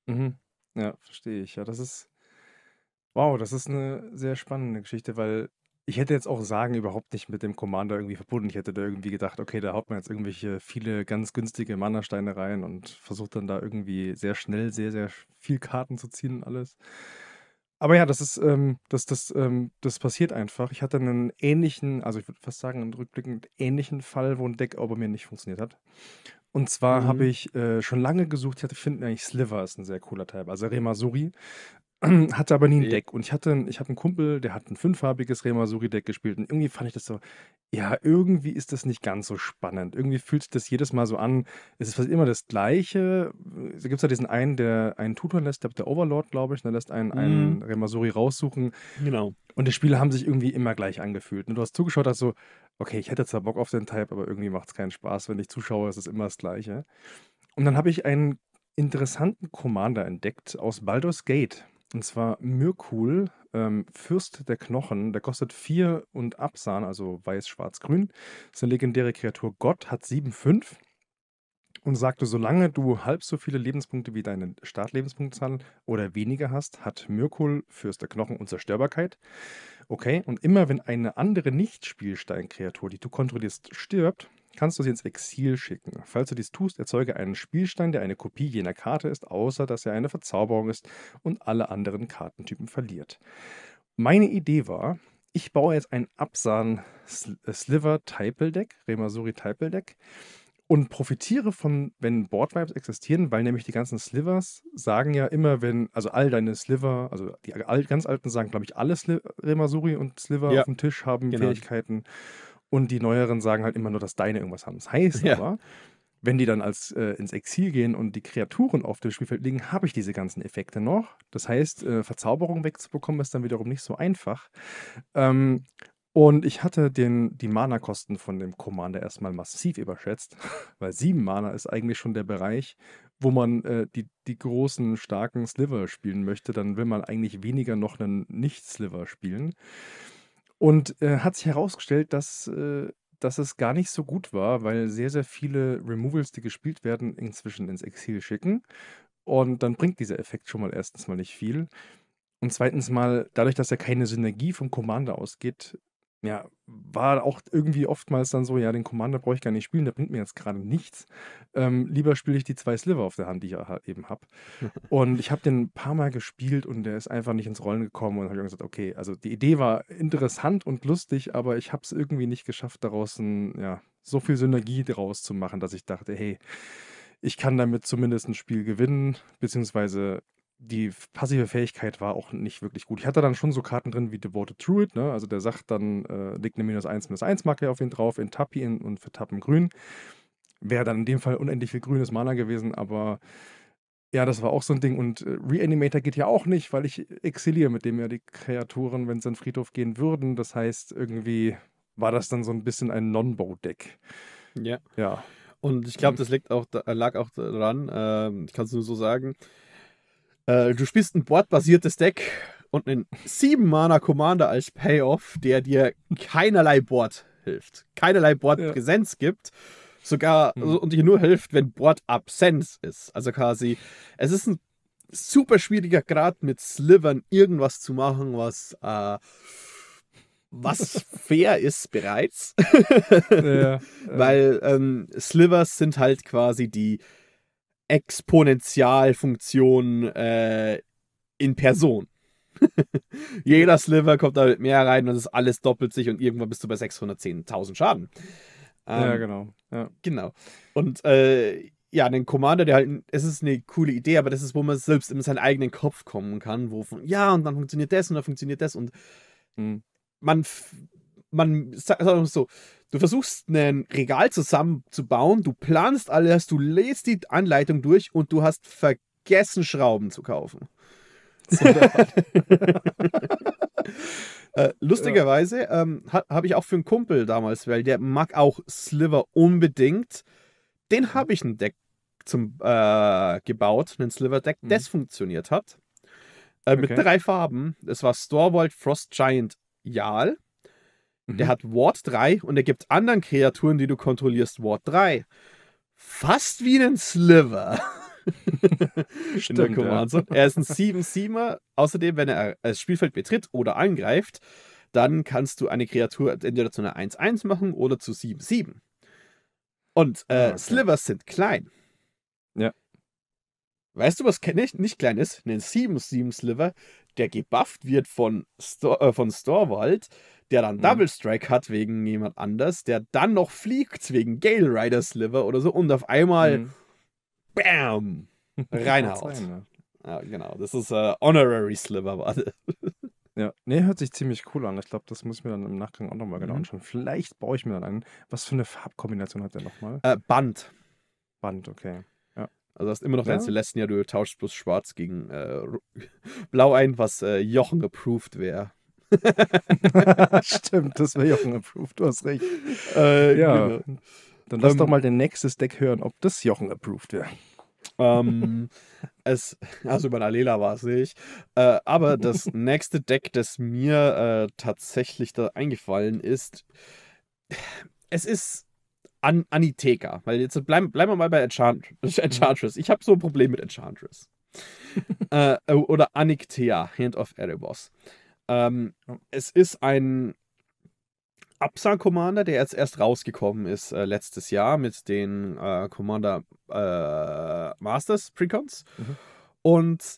Mhm. Ja, verstehe ich. Ja, das ist Wow, das ist eine sehr spannende Geschichte, weil ich hätte jetzt auch Sagen überhaupt nicht mit dem Commander irgendwie verbunden. Ich hätte da irgendwie gedacht: „Okay, da haut man jetzt irgendwelche viele ganz günstige Mannersteine rein und versucht dann da irgendwie sehr schnell sehr, sehr viel Karten zu ziehen und alles.“ Aber ja, das ist, ähm das das, ähm das passiert einfach. Ich hatte einen ähnlichen also, ich würde fast sagen, einen rückblickend ähnlichen Fall, wo ein Deck auch bei mir nicht funktioniert hat. Und zwar habe mhm. ich, äh, schon lange gesucht ich hatte finde eigentlich Sliver ist ein sehr cooler Type, also Remasuri. hatte aber nie ein Deck. Und ich hatte, ich hatte einen Kumpel, der hat ein fünffarbiges Remasuri-Deck gespielt. Und irgendwie fand ich das so, ja, irgendwie ist das nicht ganz so spannend. Irgendwie fühlt sich das jedes Mal so an. Es ist fast immer das Gleiche. Da gibt es ja diesen einen, der einen Tutor lässt, der Overlord, glaube ich, der ne, lässt einen, einen mhm. Remasuri raussuchen. Genau. Und die Spiele haben sich irgendwie immer gleich angefühlt. Und du hast zugeschaut, hast so, okay, ich hätte zwar Bock auf den Type, aber irgendwie macht es keinen Spaß. Wenn ich zuschaue, ist es immer das Gleiche. Und dann habe ich einen interessanten Commander entdeckt aus Baldur's Gate. Und zwar Myrkul, ähm, Fürst der Knochen, der kostet 4 und Absan, also weiß, schwarz, grün. Ist eine legendäre Kreatur Gott, hat 7, 5 und sagte, solange du halb so viele Lebenspunkte wie deine Startlebenspunktzahl oder weniger hast, hat Myrkul, Fürst der Knochen, Unzerstörbarkeit. Okay, und immer wenn eine andere Nicht-Spielsteinkreatur, die du kontrollierst, stirbt, kannst du sie ins Exil schicken. Falls du dies tust, erzeuge einen Spielstein, der eine Kopie jener Karte ist, außer dass er eine Verzauberung ist und alle anderen Kartentypen verliert. Meine Idee war, ich baue jetzt ein Absan äh, Sliver Typel Deck, Remasuri Typel Deck und profitiere von, wenn Board Vibes existieren, weil nämlich die ganzen Slivers sagen ja immer, wenn, also all deine Sliver, also die ganz alten sagen, glaube ich, alle Sli Remasuri und Sliver ja. auf dem Tisch haben genau. Fähigkeiten. Und die Neueren sagen halt immer nur, dass Deine irgendwas haben. Das heißt ja. aber, wenn die dann als äh, ins Exil gehen und die Kreaturen auf dem Spielfeld liegen, habe ich diese ganzen Effekte noch. Das heißt, äh, Verzauberung wegzubekommen ist dann wiederum nicht so einfach. Ähm, und ich hatte den, die Mana-Kosten von dem Commander erstmal massiv überschätzt, weil sieben Mana ist eigentlich schon der Bereich, wo man äh, die, die großen, starken Sliver spielen möchte. Dann will man eigentlich weniger noch einen Nicht-Sliver spielen. Und äh, hat sich herausgestellt, dass, äh, dass es gar nicht so gut war, weil sehr, sehr viele Removals, die gespielt werden, inzwischen ins Exil schicken. Und dann bringt dieser Effekt schon mal erstens mal nicht viel. Und zweitens mal, dadurch, dass er keine Synergie vom Commander ausgeht, ja, war auch irgendwie oftmals dann so, ja, den Commander brauche ich gar nicht spielen, der bringt mir jetzt gerade nichts. Ähm, lieber spiele ich die zwei Sliver auf der Hand, die ich ha eben habe. und ich habe den ein paar Mal gespielt und der ist einfach nicht ins Rollen gekommen und habe gesagt, okay, also die Idee war interessant und lustig, aber ich habe es irgendwie nicht geschafft, daraus ein, ja, so viel Synergie daraus zu machen, dass ich dachte, hey, ich kann damit zumindest ein Spiel gewinnen, beziehungsweise die passive Fähigkeit war auch nicht wirklich gut. Ich hatte dann schon so Karten drin wie Devoted Druid, ne? also der sagt dann, äh, legt eine minus 1 minus 1 Marke auf ihn drauf, in Tapi und für Tappen grün. Wäre dann in dem Fall unendlich viel grünes Mana gewesen, aber ja, das war auch so ein Ding. Und äh, Reanimator geht ja auch nicht, weil ich exiliere mit dem ja die Kreaturen, wenn sie in den Friedhof gehen würden. Das heißt, irgendwie war das dann so ein bisschen ein Non-Bow-Deck. Ja. ja. Und ich glaube, hm. das liegt auch, lag auch daran, äh, ich kann es nur so sagen, äh, du spielst ein Board-basiertes Deck und einen 7-Mana Commander als Payoff, der dir keinerlei Board hilft, keinerlei Board-Präsenz ja. gibt sogar hm. und dir nur hilft, wenn Board absenz ist. Also quasi, es ist ein super schwieriger Grad, mit Slivern irgendwas zu machen, was äh, was fair ist bereits. ja, ja. Weil ähm, Slivers sind halt quasi die Exponentialfunktion äh, in Person. Jeder Sliver kommt da mit mehr rein und das alles doppelt sich und irgendwann bist du bei 610.000 Schaden. Ähm, ja, genau. Ja. Genau. Und äh, ja, einen Commander, der halt, es ist eine coole Idee, aber das ist, wo man selbst in seinen eigenen Kopf kommen kann, wo von, ja, und dann funktioniert das und dann funktioniert das und mhm. man man sagt so, du versuchst ein Regal zusammenzubauen, du planst alles, du lest die Anleitung durch und du hast vergessen, Schrauben zu kaufen. Äh, lustigerweise ähm, ha, habe ich auch für einen Kumpel damals, weil der mag auch Sliver unbedingt. Den mhm. habe ich ein Deck zum, äh, gebaut, ein Sliver-Deck, mhm. das funktioniert hat. Äh, okay. Mit drei Farben. Es war Storwald, Frost Giant, Jal. Der mhm. hat Ward 3 und er gibt anderen Kreaturen, die du kontrollierst, Ward 3. Fast wie einen Sliver. Stimmt, ja. Er ist ein 7-7er. Außerdem, wenn er das Spielfeld betritt oder angreift, dann kannst du eine Kreatur entweder zu einer 1-1 machen oder zu 7-7. Und äh, ah, okay. Slivers sind klein. Ja. Weißt du, was nicht, nicht klein ist? Ein 7-7 Sliver, der gebufft wird von, Sto äh, von Storwald, der dann mhm. Double Strike hat wegen jemand anders, der dann noch fliegt wegen Gale Rider Sliver oder so und auf einmal mhm. BAM! Reinhaut. ja, genau. Das ist äh, Honorary Sliver, warte. Ja, nee, hört sich ziemlich cool an. Ich glaube, das muss ich mir dann im Nachgang auch nochmal genau mhm. anschauen. Vielleicht baue ich mir dann einen. Was für eine Farbkombination hat der nochmal? Äh, Band. Band, okay. Ja. Also hast immer noch ja? dein Celestia, du tauschst bloß schwarz gegen äh, blau ein, was äh, Jochen geproved wäre. Stimmt, das wäre Jochen Approved, du hast recht. Äh, ja. Genau. Dann lass ähm, doch mal den nächstes Deck hören, ob das Jochen approved wäre. ähm, es, also über Alela war es nicht. Äh, aber das nächste Deck, das mir äh, tatsächlich da eingefallen ist, es ist An Aniteka. Weil jetzt bleiben, bleiben wir mal bei Enchant mhm. Enchantress. Ich habe so ein Problem mit Enchantress. Äh, äh, oder Aniktea, Hand of Erebos. Ähm, es ist ein Absa Commander, der jetzt erst rausgekommen ist äh, letztes Jahr mit den äh, Commander äh, Masters Precons. Mhm. Und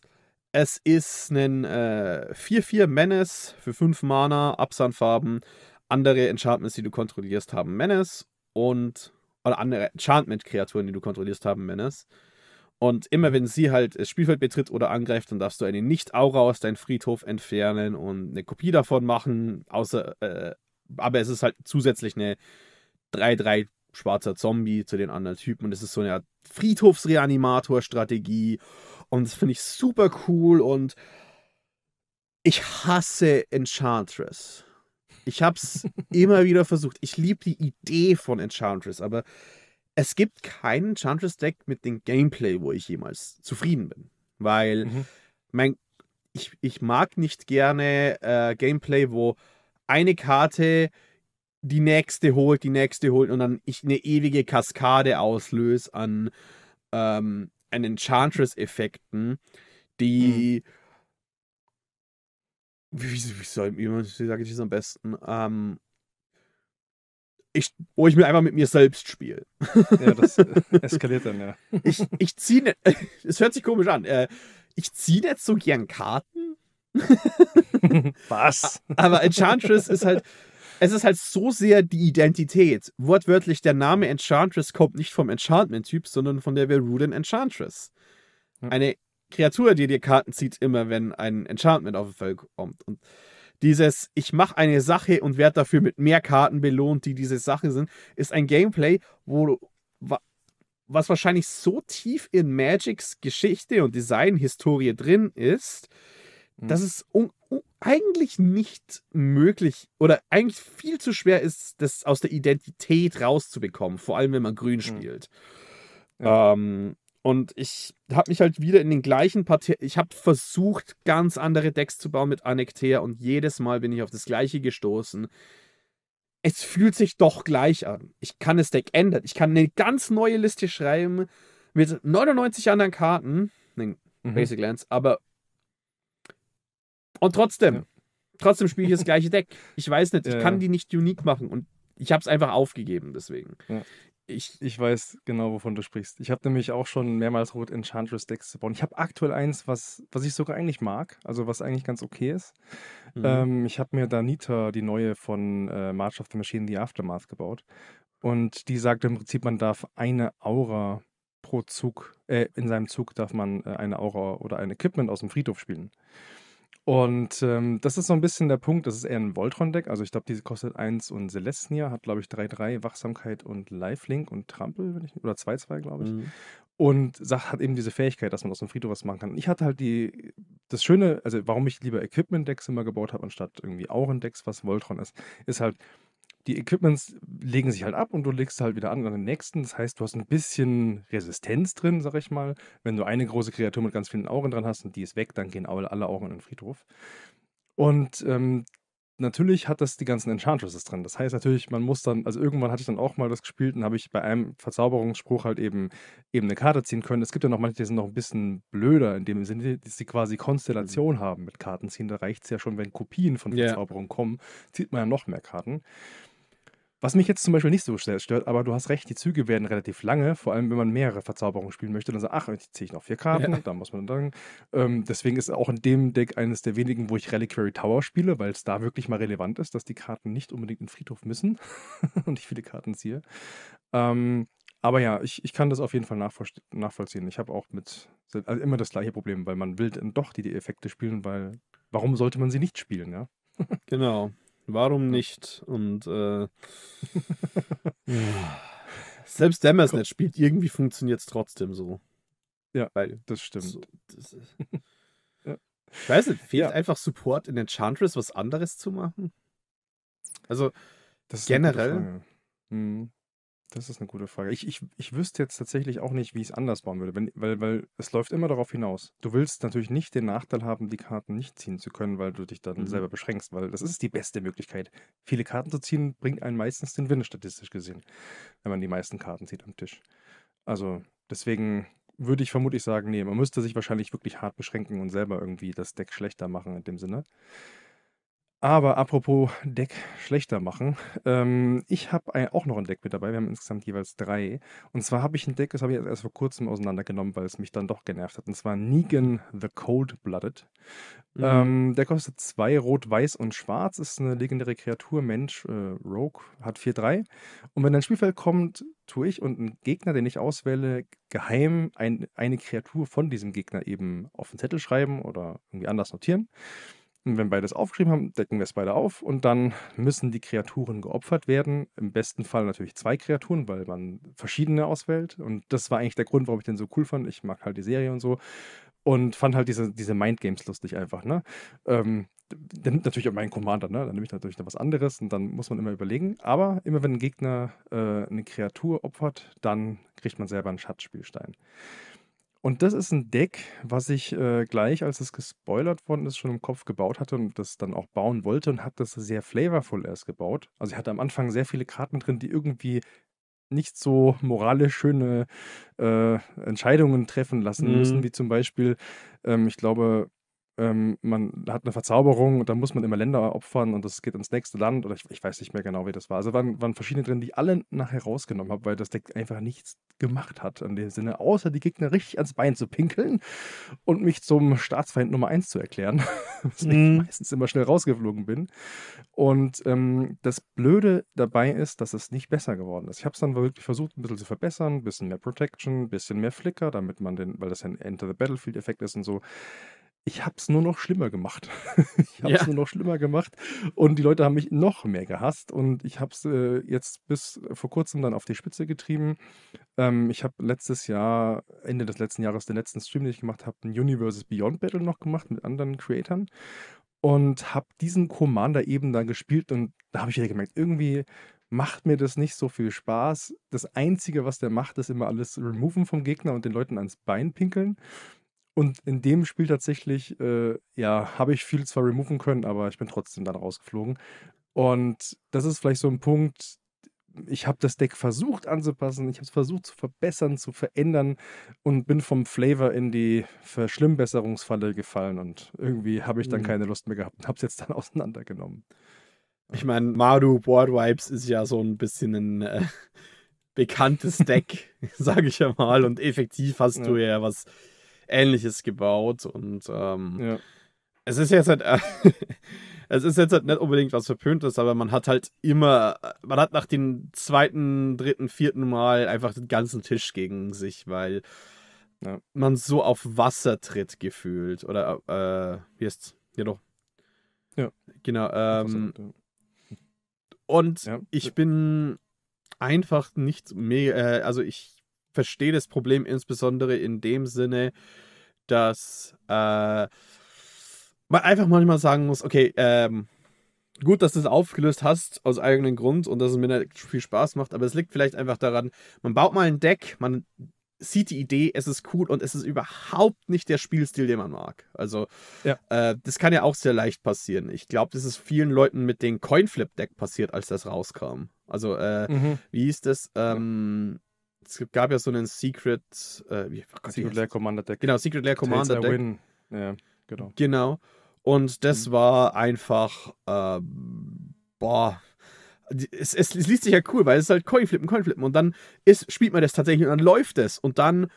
es ist ein 4-4 äh, Menace für 5 Mana, Absan-Farben. Andere Enchantments, die du kontrollierst, haben Menace und. Oder andere Enchantment-Kreaturen, die du kontrollierst, haben Menace. Und immer wenn sie halt das Spielfeld betritt oder angreift, dann darfst du eine Nicht-Aura aus deinem Friedhof entfernen und eine Kopie davon machen. Außer, äh, aber es ist halt zusätzlich eine 3-3 schwarzer Zombie zu den anderen Typen. Und es ist so eine Art Friedhofsreanimator-Strategie. Und das finde ich super cool. Und ich hasse Enchantress. Ich habe es immer wieder versucht. Ich liebe die Idee von Enchantress, aber es gibt keinen Chantress-Deck mit dem Gameplay, wo ich jemals zufrieden bin. Weil mhm. mein, ich, ich mag nicht gerne äh, Gameplay, wo eine Karte die nächste holt, die nächste holt und dann ich eine ewige Kaskade auslöse an, ähm, an Enchantress-Effekten, die. Mhm. Wie, wie, soll, sagen, wie sage ich das am besten? Ähm, ich, wo ich mir einfach mit mir selbst spiele. Ja, das eskaliert dann, ja. Ich, ich ziehe, ne, es hört sich komisch an, äh, ich ziehe nicht so gern Karten. Was? Aber Enchantress ist halt, es ist halt so sehr die Identität. Wortwörtlich, der Name Enchantress kommt nicht vom Enchantment-Typ, sondern von der Veruden Enchantress. Eine Kreatur, die dir Karten zieht, immer wenn ein Enchantment auf dem Feld kommt. Und dieses ich mache eine Sache und werde dafür mit mehr Karten belohnt, die diese Sache sind, ist ein Gameplay, wo was wahrscheinlich so tief in Magics Geschichte und Design-Historie drin ist, mhm. dass es eigentlich nicht möglich oder eigentlich viel zu schwer ist, das aus der Identität rauszubekommen, vor allem wenn man grün hm. spielt. Mhm. Ja. Ähm, und ich habe mich halt wieder in den gleichen Partien. Ich habe versucht, ganz andere Decks zu bauen mit Anektea und jedes Mal bin ich auf das gleiche gestoßen. Es fühlt sich doch gleich an. Ich kann das Deck ändern. Ich kann eine ganz neue Liste schreiben mit 99 anderen Karten. Mhm. Basic mhm. Lands, aber. Und trotzdem. Ja. Trotzdem spiele ich das gleiche Deck. Ich weiß nicht, ich ja. kann die nicht unique machen und ich habe es einfach aufgegeben, deswegen. Ja. Ich, ich weiß genau, wovon du sprichst. Ich habe nämlich auch schon mehrmals Rot Enchantress Decks gebaut. Ich habe aktuell eins, was, was ich sogar eigentlich mag, also was eigentlich ganz okay ist. Mhm. Ähm, ich habe mir Danita, die neue von äh, March of the Machine, The Aftermath, gebaut. Und die sagt im Prinzip, man darf eine Aura pro Zug, äh, in seinem Zug darf man äh, eine Aura oder ein Equipment aus dem Friedhof spielen. Und ähm, das ist so ein bisschen der Punkt, das ist eher ein Voltron-Deck. Also ich glaube, diese kostet 1 und Celestia hat, glaube ich, 3-3, Wachsamkeit und Lifelink und Trampel, wenn ich, oder 2-2, glaube ich. Mhm. Und sagt, hat eben diese Fähigkeit, dass man aus dem Friedhof was machen kann. ich hatte halt die, das Schöne, also warum ich lieber Equipment-Decks immer gebaut habe, anstatt irgendwie Auren-Decks, was Voltron ist, ist halt, die Equipments legen sich halt ab und du legst halt wieder an an den nächsten. Das heißt, du hast ein bisschen Resistenz drin, sag ich mal. Wenn du eine große Kreatur mit ganz vielen Augen dran hast und die ist weg, dann gehen alle Augen in den Friedhof. Und ähm, natürlich hat das die ganzen Enchantresses drin. Das heißt natürlich, man muss dann, also irgendwann hatte ich dann auch mal das gespielt und habe ich bei einem Verzauberungsspruch halt eben eben eine Karte ziehen können. Es gibt ja noch manche, die sind noch ein bisschen blöder, in dem Sinne, dass sie quasi Konstellation mhm. haben mit Karten ziehen. Da reicht es ja schon, wenn Kopien von Verzauberung yeah. kommen, zieht man ja noch mehr Karten. Was mich jetzt zum Beispiel nicht so schnell stört, aber du hast recht, die Züge werden relativ lange, vor allem wenn man mehrere Verzauberungen spielen möchte. Dann so, ach, jetzt ziehe ich noch vier Karten, ja. da muss man dann. Ähm, deswegen ist auch in dem Deck eines der wenigen, wo ich Reliquary Tower spiele, weil es da wirklich mal relevant ist, dass die Karten nicht unbedingt in den Friedhof müssen und ich viele Karten ziehe. Ähm, aber ja, ich, ich kann das auf jeden Fall nachvollziehen. Ich habe auch mit also immer das gleiche Problem, weil man will dann doch die, die Effekte spielen, weil warum sollte man sie nicht spielen, ja? genau. Warum nicht? Und äh, selbst nicht spielt, irgendwie funktioniert es trotzdem so. Ja, Weil, das stimmt. So, das ist, Ich weiß nicht, fehlt ja. einfach Support in Enchantress, was anderes zu machen? Also generell. Hm. Das ist eine gute Frage. Ich, ich, ich wüsste jetzt tatsächlich auch nicht, wie ich es anders bauen würde, wenn, weil, weil es läuft immer darauf hinaus. Du willst natürlich nicht den Nachteil haben, die Karten nicht ziehen zu können, weil du dich dann mhm. selber beschränkst, weil das ist die beste Möglichkeit. Viele Karten zu ziehen bringt einen meistens den Win, statistisch gesehen, wenn man die meisten Karten zieht am Tisch. Also deswegen würde ich vermutlich sagen, nee, man müsste sich wahrscheinlich wirklich hart beschränken und selber irgendwie das Deck schlechter machen in dem Sinne. Aber apropos Deck schlechter machen, ähm, ich habe auch noch ein Deck mit dabei. Wir haben insgesamt jeweils drei. Und zwar habe ich ein Deck, das habe ich erst vor kurzem auseinandergenommen, weil es mich dann doch genervt hat. Und zwar Negan the Cold-Blooded. Mhm. Ähm, der kostet zwei Rot-Weiß und Schwarz, ist eine legendäre Kreatur, Mensch, äh, Rogue, hat 4-3. Und wenn ein Spielfeld kommt, tue ich und ein Gegner, den ich auswähle, geheim ein, eine Kreatur von diesem Gegner eben auf den Zettel schreiben oder irgendwie anders notieren. Und wenn beide es aufgeschrieben haben, decken wir es beide auf und dann müssen die Kreaturen geopfert werden. Im besten Fall natürlich zwei Kreaturen, weil man verschiedene auswählt. Und das war eigentlich der Grund, warum ich den so cool fand. Ich mag halt die Serie und so. Und fand halt diese, diese Mindgames lustig einfach. Ne? Ähm, der nimmt natürlich auch meinen Commander, ne? Dann nehme ich natürlich noch was anderes und dann muss man immer überlegen. Aber immer wenn ein Gegner äh, eine Kreatur opfert, dann kriegt man selber einen Schatzspielstein. Und das ist ein Deck, was ich äh, gleich, als es gespoilert worden ist, schon im Kopf gebaut hatte und das dann auch bauen wollte und habe das sehr flavorful erst gebaut. Also ich hatte am Anfang sehr viele Karten drin, die irgendwie nicht so moralisch schöne äh, Entscheidungen treffen lassen mhm. müssen, wie zum Beispiel, ähm, ich glaube, ähm, man hat eine Verzauberung und dann muss man immer Länder opfern und das geht ins nächste Land oder ich, ich weiß nicht mehr genau, wie das war. Also waren, waren verschiedene drin, die ich alle nachher rausgenommen habe, weil das Deck einfach nichts gemacht hat in dem Sinne, außer die Gegner richtig ans Bein zu pinkeln und mich zum Staatsfeind Nummer 1 zu erklären, was mm. ich mhm. meistens immer schnell rausgeflogen bin. Und ähm, das Blöde dabei ist, dass es nicht besser geworden ist. Ich habe es dann wirklich versucht, ein bisschen zu verbessern, ein bisschen mehr Protection, ein bisschen mehr Flicker, damit man den, weil das ein Enter the Battlefield-Effekt ist und so ich habe es nur noch schlimmer gemacht. ich habe es ja. nur noch schlimmer gemacht und die Leute haben mich noch mehr gehasst und ich habe es äh, jetzt bis vor kurzem dann auf die Spitze getrieben. Ähm, ich habe letztes Jahr, Ende des letzten Jahres, den letzten Stream, den ich gemacht habe, ein Universes Beyond Battle noch gemacht mit anderen Creatoren und habe diesen Commander eben dann gespielt und da habe ich wieder gemerkt, irgendwie macht mir das nicht so viel Spaß. Das Einzige, was der macht, ist immer alles removen vom Gegner und den Leuten ans Bein pinkeln. Und in dem Spiel tatsächlich, äh, ja, habe ich viel zwar removen können, aber ich bin trotzdem dann rausgeflogen. Und das ist vielleicht so ein Punkt, ich habe das Deck versucht anzupassen, ich habe es versucht zu verbessern, zu verändern und bin vom Flavor in die Verschlimmbesserungsfalle gefallen und irgendwie habe ich dann mhm. keine Lust mehr gehabt und habe es jetzt dann auseinandergenommen. Ich meine, Maru Board Wipes ist ja so ein bisschen ein äh, bekanntes Deck, sage ich ja mal, und effektiv hast ja. du ja was Ähnliches gebaut und ähm, ja. es ist jetzt halt. Äh, es ist jetzt halt nicht unbedingt was Verpöntes, aber man hat halt immer, man hat nach dem zweiten, dritten, vierten Mal einfach den ganzen Tisch gegen sich, weil ja. man so auf Wasser tritt gefühlt. Oder, äh, wie ist Ja, doch. Ja. Genau, ähm, Und ja. ich bin einfach nicht mehr äh, also ich verstehe das Problem insbesondere in dem Sinne, dass äh, man einfach manchmal sagen muss, okay, ähm, gut, dass du es aufgelöst hast aus eigenem Grund und dass es mir nicht viel Spaß macht, aber es liegt vielleicht einfach daran, man baut mal ein Deck, man sieht die Idee, es ist cool und es ist überhaupt nicht der Spielstil, den man mag. Also ja. äh, das kann ja auch sehr leicht passieren. Ich glaube, das ist vielen Leuten mit dem Coinflip-Deck passiert, als das rauskam. Also äh, mhm. wie hieß das? Ähm, ja es gab ja so einen Secret, äh, wie, oh Gott, Secret Lair Commander Deck. Genau, Secret Lair Commander Deck. Win. Ja, genau. Genau. Und das mhm. war einfach, äh, boah, es, es, es, liest sich ja cool, weil es ist halt Coin flippen, Coin flippen. und dann ist, spielt man das tatsächlich und dann läuft es und dann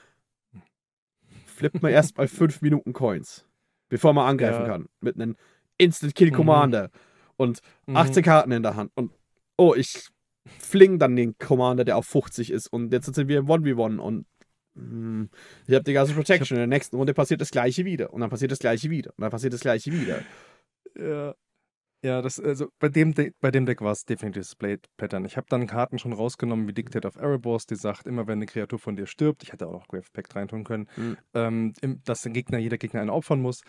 flippt man erst mal fünf Minuten Coins, bevor man angreifen ja. kann mit einem Instant Kill mhm. Commander mhm. und 18 mhm. Karten in der Hand und oh, ich fling dann den Commander, der auf 50 ist. Und jetzt sind wir im 1v1 und mh, hm, ich habe die ganze Protection. In der nächsten Runde passiert das gleiche wieder. Und dann passiert das gleiche wieder. Und dann passiert das gleiche wieder. Ja. Ja, das, also bei dem, De bei dem Deck war es definitiv das Blade Pattern. Ich habe dann Karten schon rausgenommen, wie Dictate of Erebors, die sagt, immer wenn eine Kreatur von dir stirbt, ich hätte auch noch Grave Pact reintun können, mhm. ähm, dass der Gegner, jeder Gegner einen opfern muss.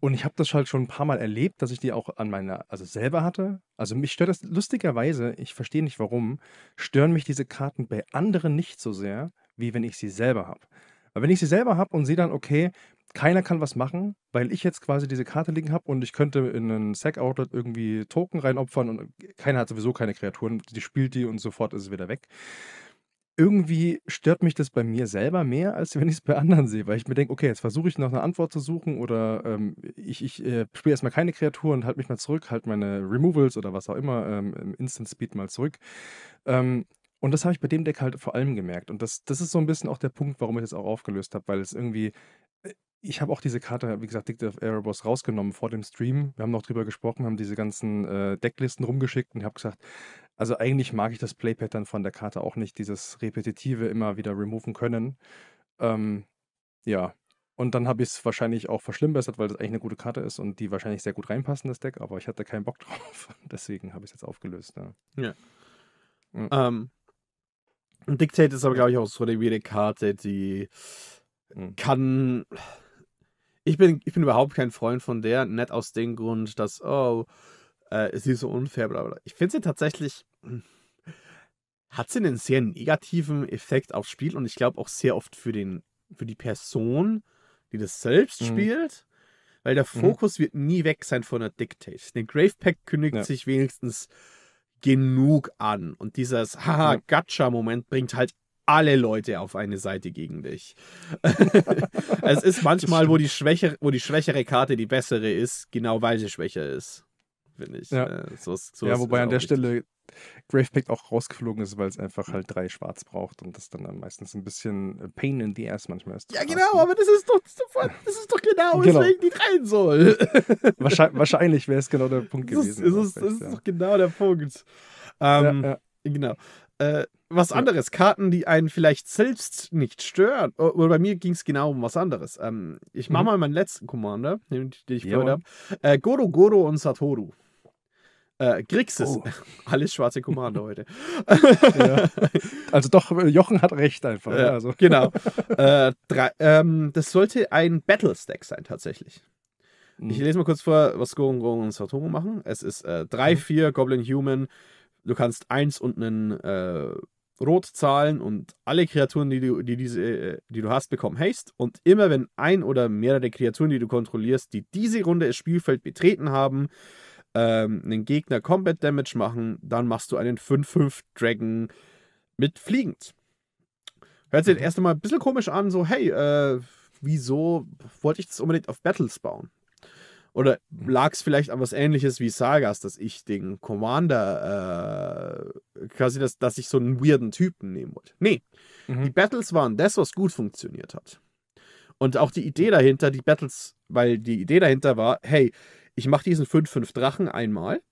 Und ich habe das halt schon ein paar Mal erlebt, dass ich die auch an meiner, also selber hatte. Also mich stört das lustigerweise, ich verstehe nicht warum, stören mich diese Karten bei anderen nicht so sehr, wie wenn ich sie selber habe. Weil wenn ich sie selber habe und sehe dann, okay, keiner kann was machen, weil ich jetzt quasi diese Karte liegen habe und ich könnte in einen Sack-Outlet irgendwie Token reinopfern und keiner hat sowieso keine Kreaturen, die spielt die und sofort ist es wieder weg irgendwie stört mich das bei mir selber mehr, als wenn ich es bei anderen sehe, weil ich mir denke, okay, jetzt versuche ich noch eine Antwort zu suchen oder ähm, ich, ich äh, spiele erstmal keine Kreatur und halte mich mal zurück, halte meine Removals oder was auch immer ähm, im Instant Speed mal zurück. Ähm, und das habe ich bei dem Deck halt vor allem gemerkt. Und das, das ist so ein bisschen auch der Punkt, warum ich es auch aufgelöst habe, weil es irgendwie, äh, ich habe auch diese Karte, wie gesagt, Dict of Erebos rausgenommen vor dem Stream. Wir haben noch drüber gesprochen, haben diese ganzen äh, Decklisten rumgeschickt und ich habe gesagt, also eigentlich mag ich das Play-Pattern von der Karte auch nicht, dieses repetitive immer wieder removen können. Ähm, ja, und dann habe ich es wahrscheinlich auch verschlimmbessert, weil das eigentlich eine gute Karte ist und die wahrscheinlich sehr gut reinpassen, das Deck, aber ich hatte keinen Bock drauf. Deswegen habe ich es jetzt aufgelöst. Ja. ja. Mhm. Ähm, Dictate ist aber, glaube ich, auch so eine weirde Karte, die mhm. kann. Ich bin, ich bin überhaupt kein Freund von der, nett aus dem Grund, dass, oh, äh, sie ist so unfair, bla bla. Ich finde sie tatsächlich, hm, hat sie einen sehr negativen Effekt aufs Spiel und ich glaube auch sehr oft für, den, für die Person, die das selbst mhm. spielt, weil der mhm. Fokus mhm. wird nie weg sein von der Dictate. Den Grave Pack kündigt ja. sich wenigstens genug an und dieses haha Gacha Moment bringt halt alle Leute auf eine Seite gegen dich. es ist manchmal, wo die, schwächere, wo die schwächere Karte die bessere ist, genau weil sie schwächer ist finde ich. Ja, äh, sowas, sowas ja wobei an der wichtig. Stelle Gravepack auch rausgeflogen ist, weil es einfach mhm. halt drei schwarz braucht und das dann, dann meistens ein bisschen äh, Pain in the Ass manchmal ist. Ja, genau, aber das ist doch, das ist doch genau, genau. weswegen die rein soll. wahrscheinlich, wahrscheinlich wäre es genau der Punkt das gewesen. Ist, das ist, das ist ja. doch genau der Punkt. Ähm, ja, ja. Genau. Äh, was anderes, Karten, die einen vielleicht selbst nicht stören. Oder bei mir ging es genau um was anderes. Ähm, ich mache mhm. mal meinen letzten Commander, den ich gehört habe. Äh, Goro Goro und Satoru. Äh, Grixis. Oh. Alles schwarze Kommando heute. Ja. Also doch, äh, Jochen hat recht einfach. Ja, also. Genau. Äh, drei, ähm, das sollte ein Battle-Stack sein, tatsächlich. Mhm. Ich lese mal kurz vor, was Gorgon und Satomo machen. Es ist 3, äh, 4, mhm. Goblin Human. Du kannst 1 und einen äh, Rot zahlen und alle Kreaturen, die du, die, diese, äh, die du hast, bekommen Haste. Und immer wenn ein oder mehrere Kreaturen, die du kontrollierst, die diese Runde das Spielfeld betreten haben, ähm, einen Gegner Combat Damage machen, dann machst du einen 5-5 Dragon mit fliegend. Hört sich mhm. erst einmal ein bisschen komisch an, so, hey, äh, wieso wollte ich das unbedingt auf Battles bauen? Oder mhm. lag es vielleicht an was ähnliches wie Sagas, dass ich den Commander äh, quasi, das, dass ich so einen weirden Typen nehmen wollte? Nee. Mhm. Die Battles waren das, was gut funktioniert hat. Und auch die Idee dahinter, die Battles, weil die Idee dahinter war, hey, ich mache diesen 5-5 Drachen einmal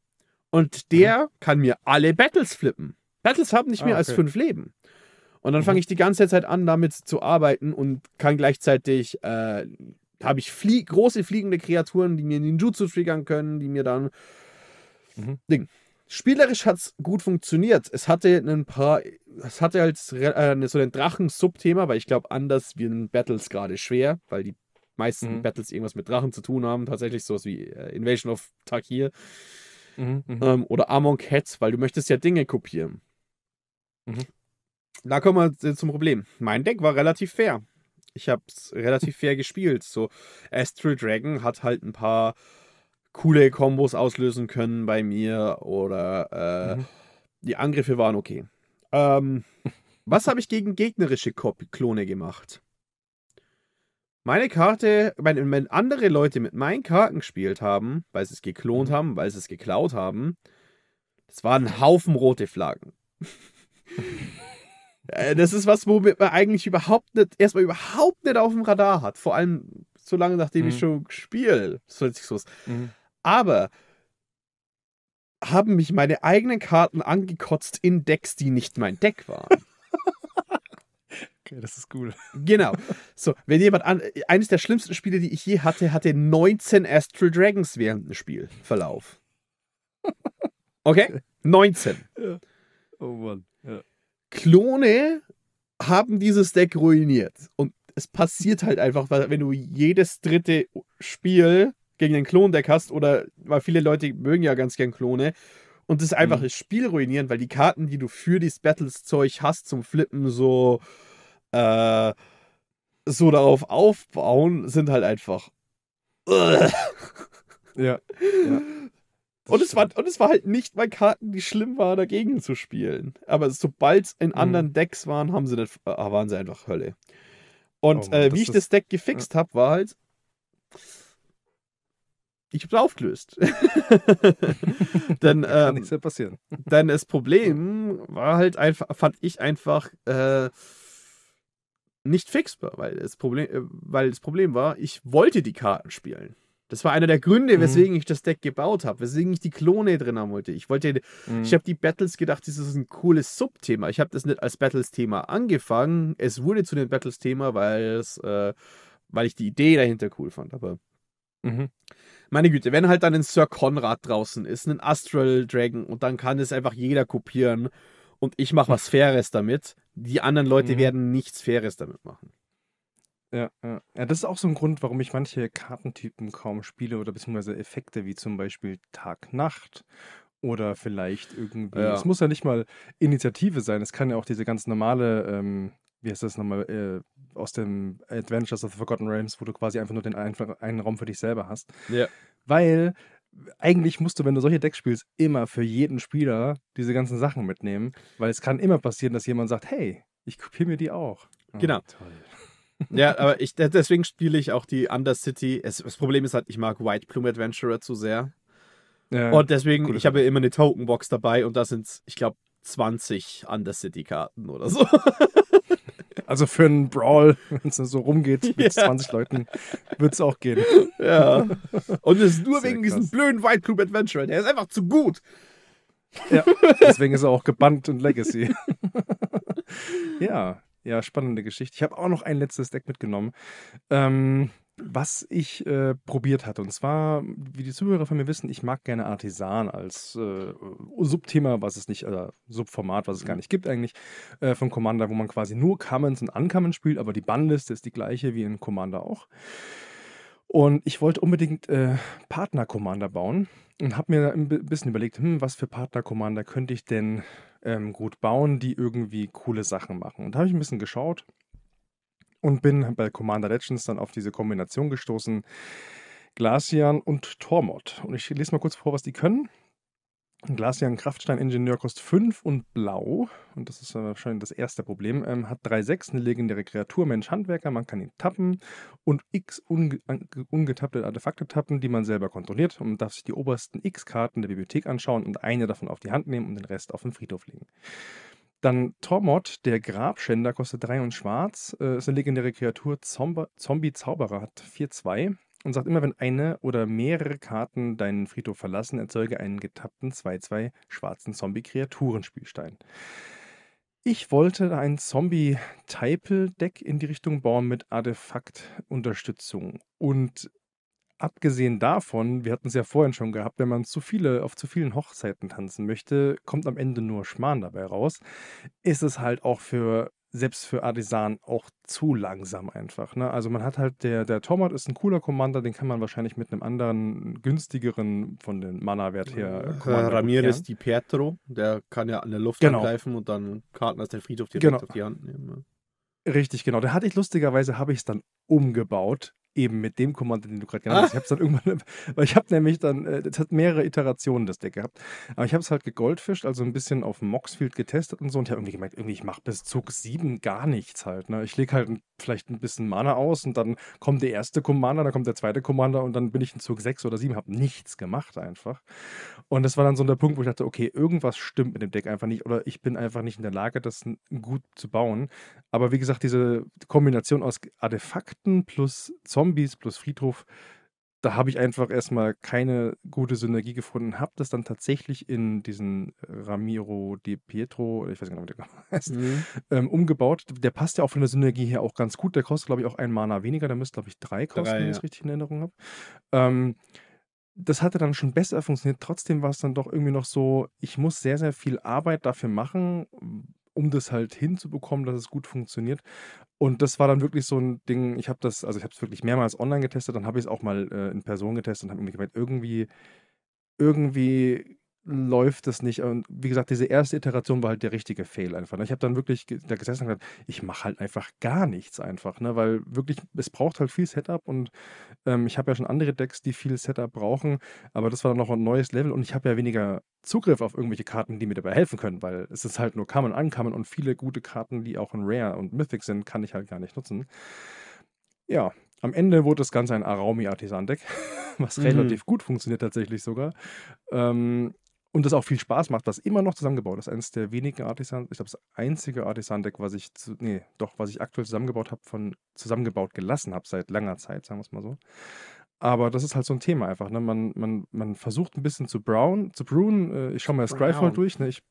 und der mhm. kann mir alle Battles flippen. Battles haben nicht ah, mehr okay. als fünf Leben. Und dann mhm. fange ich die ganze Zeit an, damit zu arbeiten und kann gleichzeitig, äh, habe ich flie große fliegende Kreaturen, die mir Ninjutsu triggern können, die mir dann. Mhm. Ding. Spielerisch hat es gut funktioniert. Es hatte ein paar, es hatte halt äh, so ein Drachen-Subthema, weil ich glaube, anders werden Battles gerade schwer, weil die meisten mhm. Battles irgendwas mit Drachen zu tun haben. Tatsächlich sowas wie äh, Invasion of Takir mhm, mhm, ähm, oder Among Cats, weil du möchtest ja Dinge kopieren. Mhm. Da kommen wir äh, zum Problem. Mein Deck war relativ fair. Ich habe es relativ fair gespielt. So, Astral Dragon hat halt ein paar coole Kombos auslösen können bei mir oder äh, mhm. die Angriffe waren okay. Ähm, was habe ich gegen gegnerische Klone gemacht? meine Karte, wenn, wenn andere Leute mit meinen Karten gespielt haben, weil sie es geklont mhm. haben, weil sie es geklaut haben, das waren Haufen rote Flaggen. Äh, das ist was, womit man eigentlich überhaupt nicht, erstmal überhaupt nicht auf dem Radar hat. Vor allem so lange, nachdem mhm. ich schon spiele. Das hört so mhm. Aber haben mich meine eigenen Karten angekotzt in Decks, die nicht mein Deck waren. Okay, das ist cool. Genau. So, wenn jemand an. Eines der schlimmsten Spiele, die ich je hatte, hatte 19 Astral Dragons während dem Spielverlauf. Okay? 19. Ja. Oh Mann. Ja. Klone haben dieses Deck ruiniert. Und es passiert halt einfach, wenn du jedes dritte Spiel gegen ein Klondeck hast, oder weil viele Leute mögen ja ganz gern Klone, und das einfach mhm. das Spiel ruinieren, weil die Karten, die du für dieses Battles-Zeug hast zum Flippen, so äh, so darauf aufbauen, sind halt einfach. ja. ja. Und es, war, und es war halt nicht bei Karten, die schlimm waren, dagegen zu spielen. Aber sobald es in mhm. anderen Decks waren, haben sie nicht, ah, äh, waren sie einfach Hölle. Und oh, äh, wie ich ist, das Deck gefixt ja. habe, war halt. Ich habe es aufgelöst. denn, ähm, Kann nichts mehr passieren. denn das Problem war halt einfach, fand ich einfach, äh, nicht fixbar, weil das Problem, äh, weil das Problem war, ich wollte die Karten spielen. Das war einer der Gründe, mhm. weswegen mhm. ich das Deck gebaut habe, weswegen ich die Klone drin haben wollte. Ich wollte, mhm. ich habe die Battles gedacht, das ist ein cooles Subthema. Ich habe das nicht als Battles-Thema angefangen. Es wurde zu dem Battles-Thema, weil es, äh, weil ich die Idee dahinter cool fand. Aber mhm. meine Güte, wenn halt dann ein Sir Conrad draußen ist, ein Astral Dragon und dann kann es einfach jeder kopieren und ich mache was Faires damit. Die anderen Leute mhm. werden nichts Faires damit machen. Ja, ja, ja. das ist auch so ein Grund, warum ich manche Kartentypen kaum spiele oder beziehungsweise Effekte wie zum Beispiel Tag-Nacht oder vielleicht irgendwie. Ja. Es muss ja nicht mal Initiative sein. Es kann ja auch diese ganz normale, ähm, wie heißt das nochmal, äh, aus dem Adventures of the Forgotten Realms, wo du quasi einfach nur den einen Raum für dich selber hast. Ja. Weil eigentlich musst du, wenn du solche Decks spielst, immer für jeden Spieler diese ganzen Sachen mitnehmen, weil es kann immer passieren, dass jemand sagt, hey, ich kopiere mir die auch. Oh, genau. Toll. ja, aber ich, deswegen spiele ich auch die Undercity. Es, das Problem ist halt, ich mag White Plume Adventurer zu sehr. Ja, und deswegen, ich habe immer eine Tokenbox dabei und da sind, ich glaube, 20 Undercity-Karten oder so. Also für einen Brawl, wenn es so rumgeht mit ja. 20 Leuten, wird es auch gehen. Ja. Und es ist nur Sehr wegen krass. diesem blöden White Cube Adventure. Der ist einfach zu gut. Ja, deswegen ist er auch gebannt und Legacy. ja, ja, spannende Geschichte. Ich habe auch noch ein letztes Deck mitgenommen. Ähm, was ich äh, probiert hatte. Und zwar, wie die Zuhörer von mir wissen, ich mag gerne Artisan als äh, Subthema, was es nicht, also Subformat, was es gar mhm. nicht gibt eigentlich, äh, von Commander, wo man quasi nur Commons und Uncommons spielt, aber die Bannliste ist die gleiche wie in Commander auch. Und ich wollte unbedingt äh, Partner-Commander bauen und habe mir ein bisschen überlegt, hm, was für Partner-Commander könnte ich denn ähm, gut bauen, die irgendwie coole Sachen machen. Und da habe ich ein bisschen geschaut und bin bei Commander Legends dann auf diese Kombination gestoßen. Glacian und Tormod. Und ich lese mal kurz vor, was die können. Glacian Kraftstein-Ingenieur kostet 5 und blau. Und das ist äh, wahrscheinlich das erste Problem. Ähm, hat 3,6, eine legendäre Kreatur, Mensch, Handwerker. Man kann ihn tappen und x unge ungetappte Artefakte tappen, die man selber kontrolliert. Und man darf sich die obersten x-Karten der Bibliothek anschauen und eine davon auf die Hand nehmen und den Rest auf den Friedhof legen. Dann Tormod, der Grabschänder, kostet 3 und schwarz. Äh, ist eine legendäre Kreatur. Zombie-Zauberer hat 4-2 und sagt immer, wenn eine oder mehrere Karten deinen Friedhof verlassen, erzeuge einen getappten 2-2 schwarzen Zombie-Kreaturenspielstein. Ich wollte ein Zombie-Typel-Deck in die Richtung bauen mit Artefakt-Unterstützung und Abgesehen davon, wir hatten es ja vorhin schon gehabt, wenn man zu viele, auf zu vielen Hochzeiten tanzen möchte, kommt am Ende nur Schmarrn dabei raus. Ist es halt auch für selbst für Artisan auch zu langsam einfach. Ne? Also man hat halt, der, der Tomat ist ein cooler Commander, den kann man wahrscheinlich mit einem anderen, günstigeren von den Mana-Wert her. Äh, Commander Ramirez Di Pietro, der kann ja an der Luft genau. angreifen und dann Karten aus der Friedhof direkt genau. auf die Hand nehmen. Richtig, genau. Da hatte ich lustigerweise, habe ich es dann umgebaut Eben mit dem Commander, den du gerade genannt hast. Ah. Ich habe es dann irgendwann, weil ich habe nämlich dann, es äh, hat mehrere Iterationen das Deck gehabt. Aber ich habe es halt gegoldfischt, also ein bisschen auf dem Moxfield getestet und so und ich habe irgendwie gemerkt, irgendwie ich mache bis Zug 7 gar nichts halt. Ne? Ich lege halt vielleicht ein bisschen Mana aus und dann kommt der erste Commander, dann kommt der zweite Commander und dann bin ich in Zug 6 oder 7, habe nichts gemacht einfach. Und das war dann so der Punkt, wo ich dachte, okay, irgendwas stimmt mit dem Deck einfach nicht oder ich bin einfach nicht in der Lage, das gut zu bauen. Aber wie gesagt, diese Kombination aus Artefakten plus Zombie Zombies plus Friedhof, da habe ich einfach erstmal keine gute Synergie gefunden. Habe das dann tatsächlich in diesen äh, Ramiro de Pietro, ich weiß gar nicht, wie der heißt, mhm. ähm, umgebaut. Der passt ja auch von der Synergie her auch ganz gut. Der kostet, glaube ich, auch ein Mana weniger. Der müsste, glaube ich, drei kosten, drei, wenn ich es richtig in Erinnerung habe. Ähm, das hatte dann schon besser funktioniert. Trotzdem war es dann doch irgendwie noch so, ich muss sehr, sehr viel Arbeit dafür machen, um das halt hinzubekommen, dass es gut funktioniert. Und das war dann wirklich so ein Ding, ich habe das, also ich habe es wirklich mehrmals online getestet, dann habe ich es auch mal äh, in Person getestet und habe mir gemeint, irgendwie, irgendwie läuft es nicht. Und wie gesagt, diese erste Iteration war halt der richtige Fail einfach. Ne? Ich habe dann wirklich da gesessen und gesagt, ich mache halt einfach gar nichts einfach, ne? weil wirklich, es braucht halt viel Setup und ähm, ich habe ja schon andere Decks, die viel Setup brauchen, aber das war dann noch ein neues Level und ich habe ja weniger Zugriff auf irgendwelche Karten, die mir dabei helfen können, weil es ist halt nur Common, Uncommon und viele gute Karten, die auch in Rare und Mythic sind, kann ich halt gar nicht nutzen. Ja, am Ende wurde das Ganze ein Araumi-Artisan-Deck, was mhm. relativ gut funktioniert tatsächlich sogar. Ähm, und das auch viel Spaß macht, was immer noch zusammengebaut ist. Eines der wenigen Artisan, ich glaube, das einzige Artisan-Deck, was ich, zu, nee, doch, was ich aktuell zusammengebaut habe, von zusammengebaut gelassen habe seit langer Zeit, sagen wir es mal so. Aber das ist halt so ein Thema einfach. Ne? Man, man, man versucht ein bisschen zu brown, zu brewen. Äh, ich schaue mal das Scrivehold durch. Ne? Ich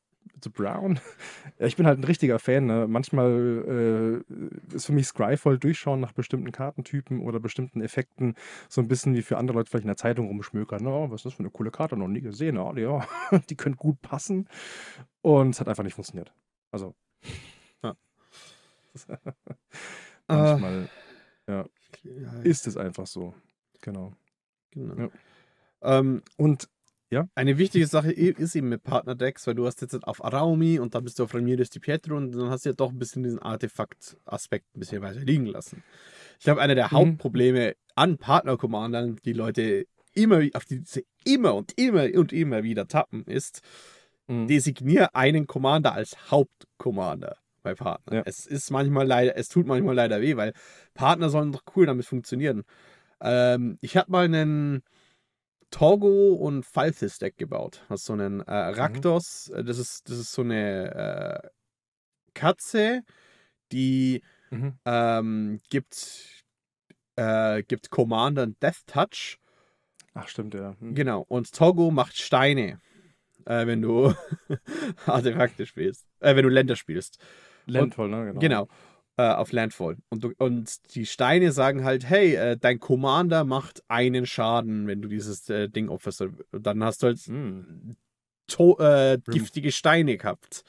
The Brown. Ja, ich bin halt ein richtiger Fan. Ne? Manchmal äh, ist für mich Scryfall durchschauen nach bestimmten Kartentypen oder bestimmten Effekten so ein bisschen wie für andere Leute vielleicht in der Zeitung rumschmökern. No, ne? oh, was ist das für eine coole Karte? Noch nie gesehen. Oh, ja, die könnte gut passen. Und es hat einfach nicht funktioniert. Also. Ja. Ah. manchmal uh, ja, ist es einfach so. Genau. genau. Ja. Ähm, und ja? Eine wichtige Sache ist eben mit Partner-Decks, weil du hast jetzt auf Araumi und dann bist du auf Ramirez Di Pietro und dann hast du ja doch ein bisschen diesen Artefakt-Aspekt ein bisschen weiter liegen lassen. Ich glaube, einer der mhm. Hauptprobleme an Partner-Commandern, die Leute immer, auf die sie immer und immer und immer wieder tappen, ist, mhm. designier einen Commander als Hauptcommander bei Partner. Ja. Es ist manchmal leider, es tut manchmal leider weh, weil Partner sollen doch cool damit funktionieren. Ähm, ich habe mal einen Torgo und Falthis Deck gebaut. Hast so einen äh, Raktos, mhm. Äh, das, ist, das ist so eine äh, Katze, die mhm. ähm, gibt, äh, gibt Commander Death Touch. Ach, stimmt, ja. Mhm. Genau, und Togo macht Steine, äh, wenn du Artefakte spielst, äh, wenn du Länder spielst. Ländvoll, ne? Genau. genau äh, auf Landfall. Und, du, und die Steine sagen halt, hey, äh, dein Commander macht einen Schaden, wenn du dieses äh, Ding opferst. Und dann hast du halt hm, to, äh, giftige Steine gehabt.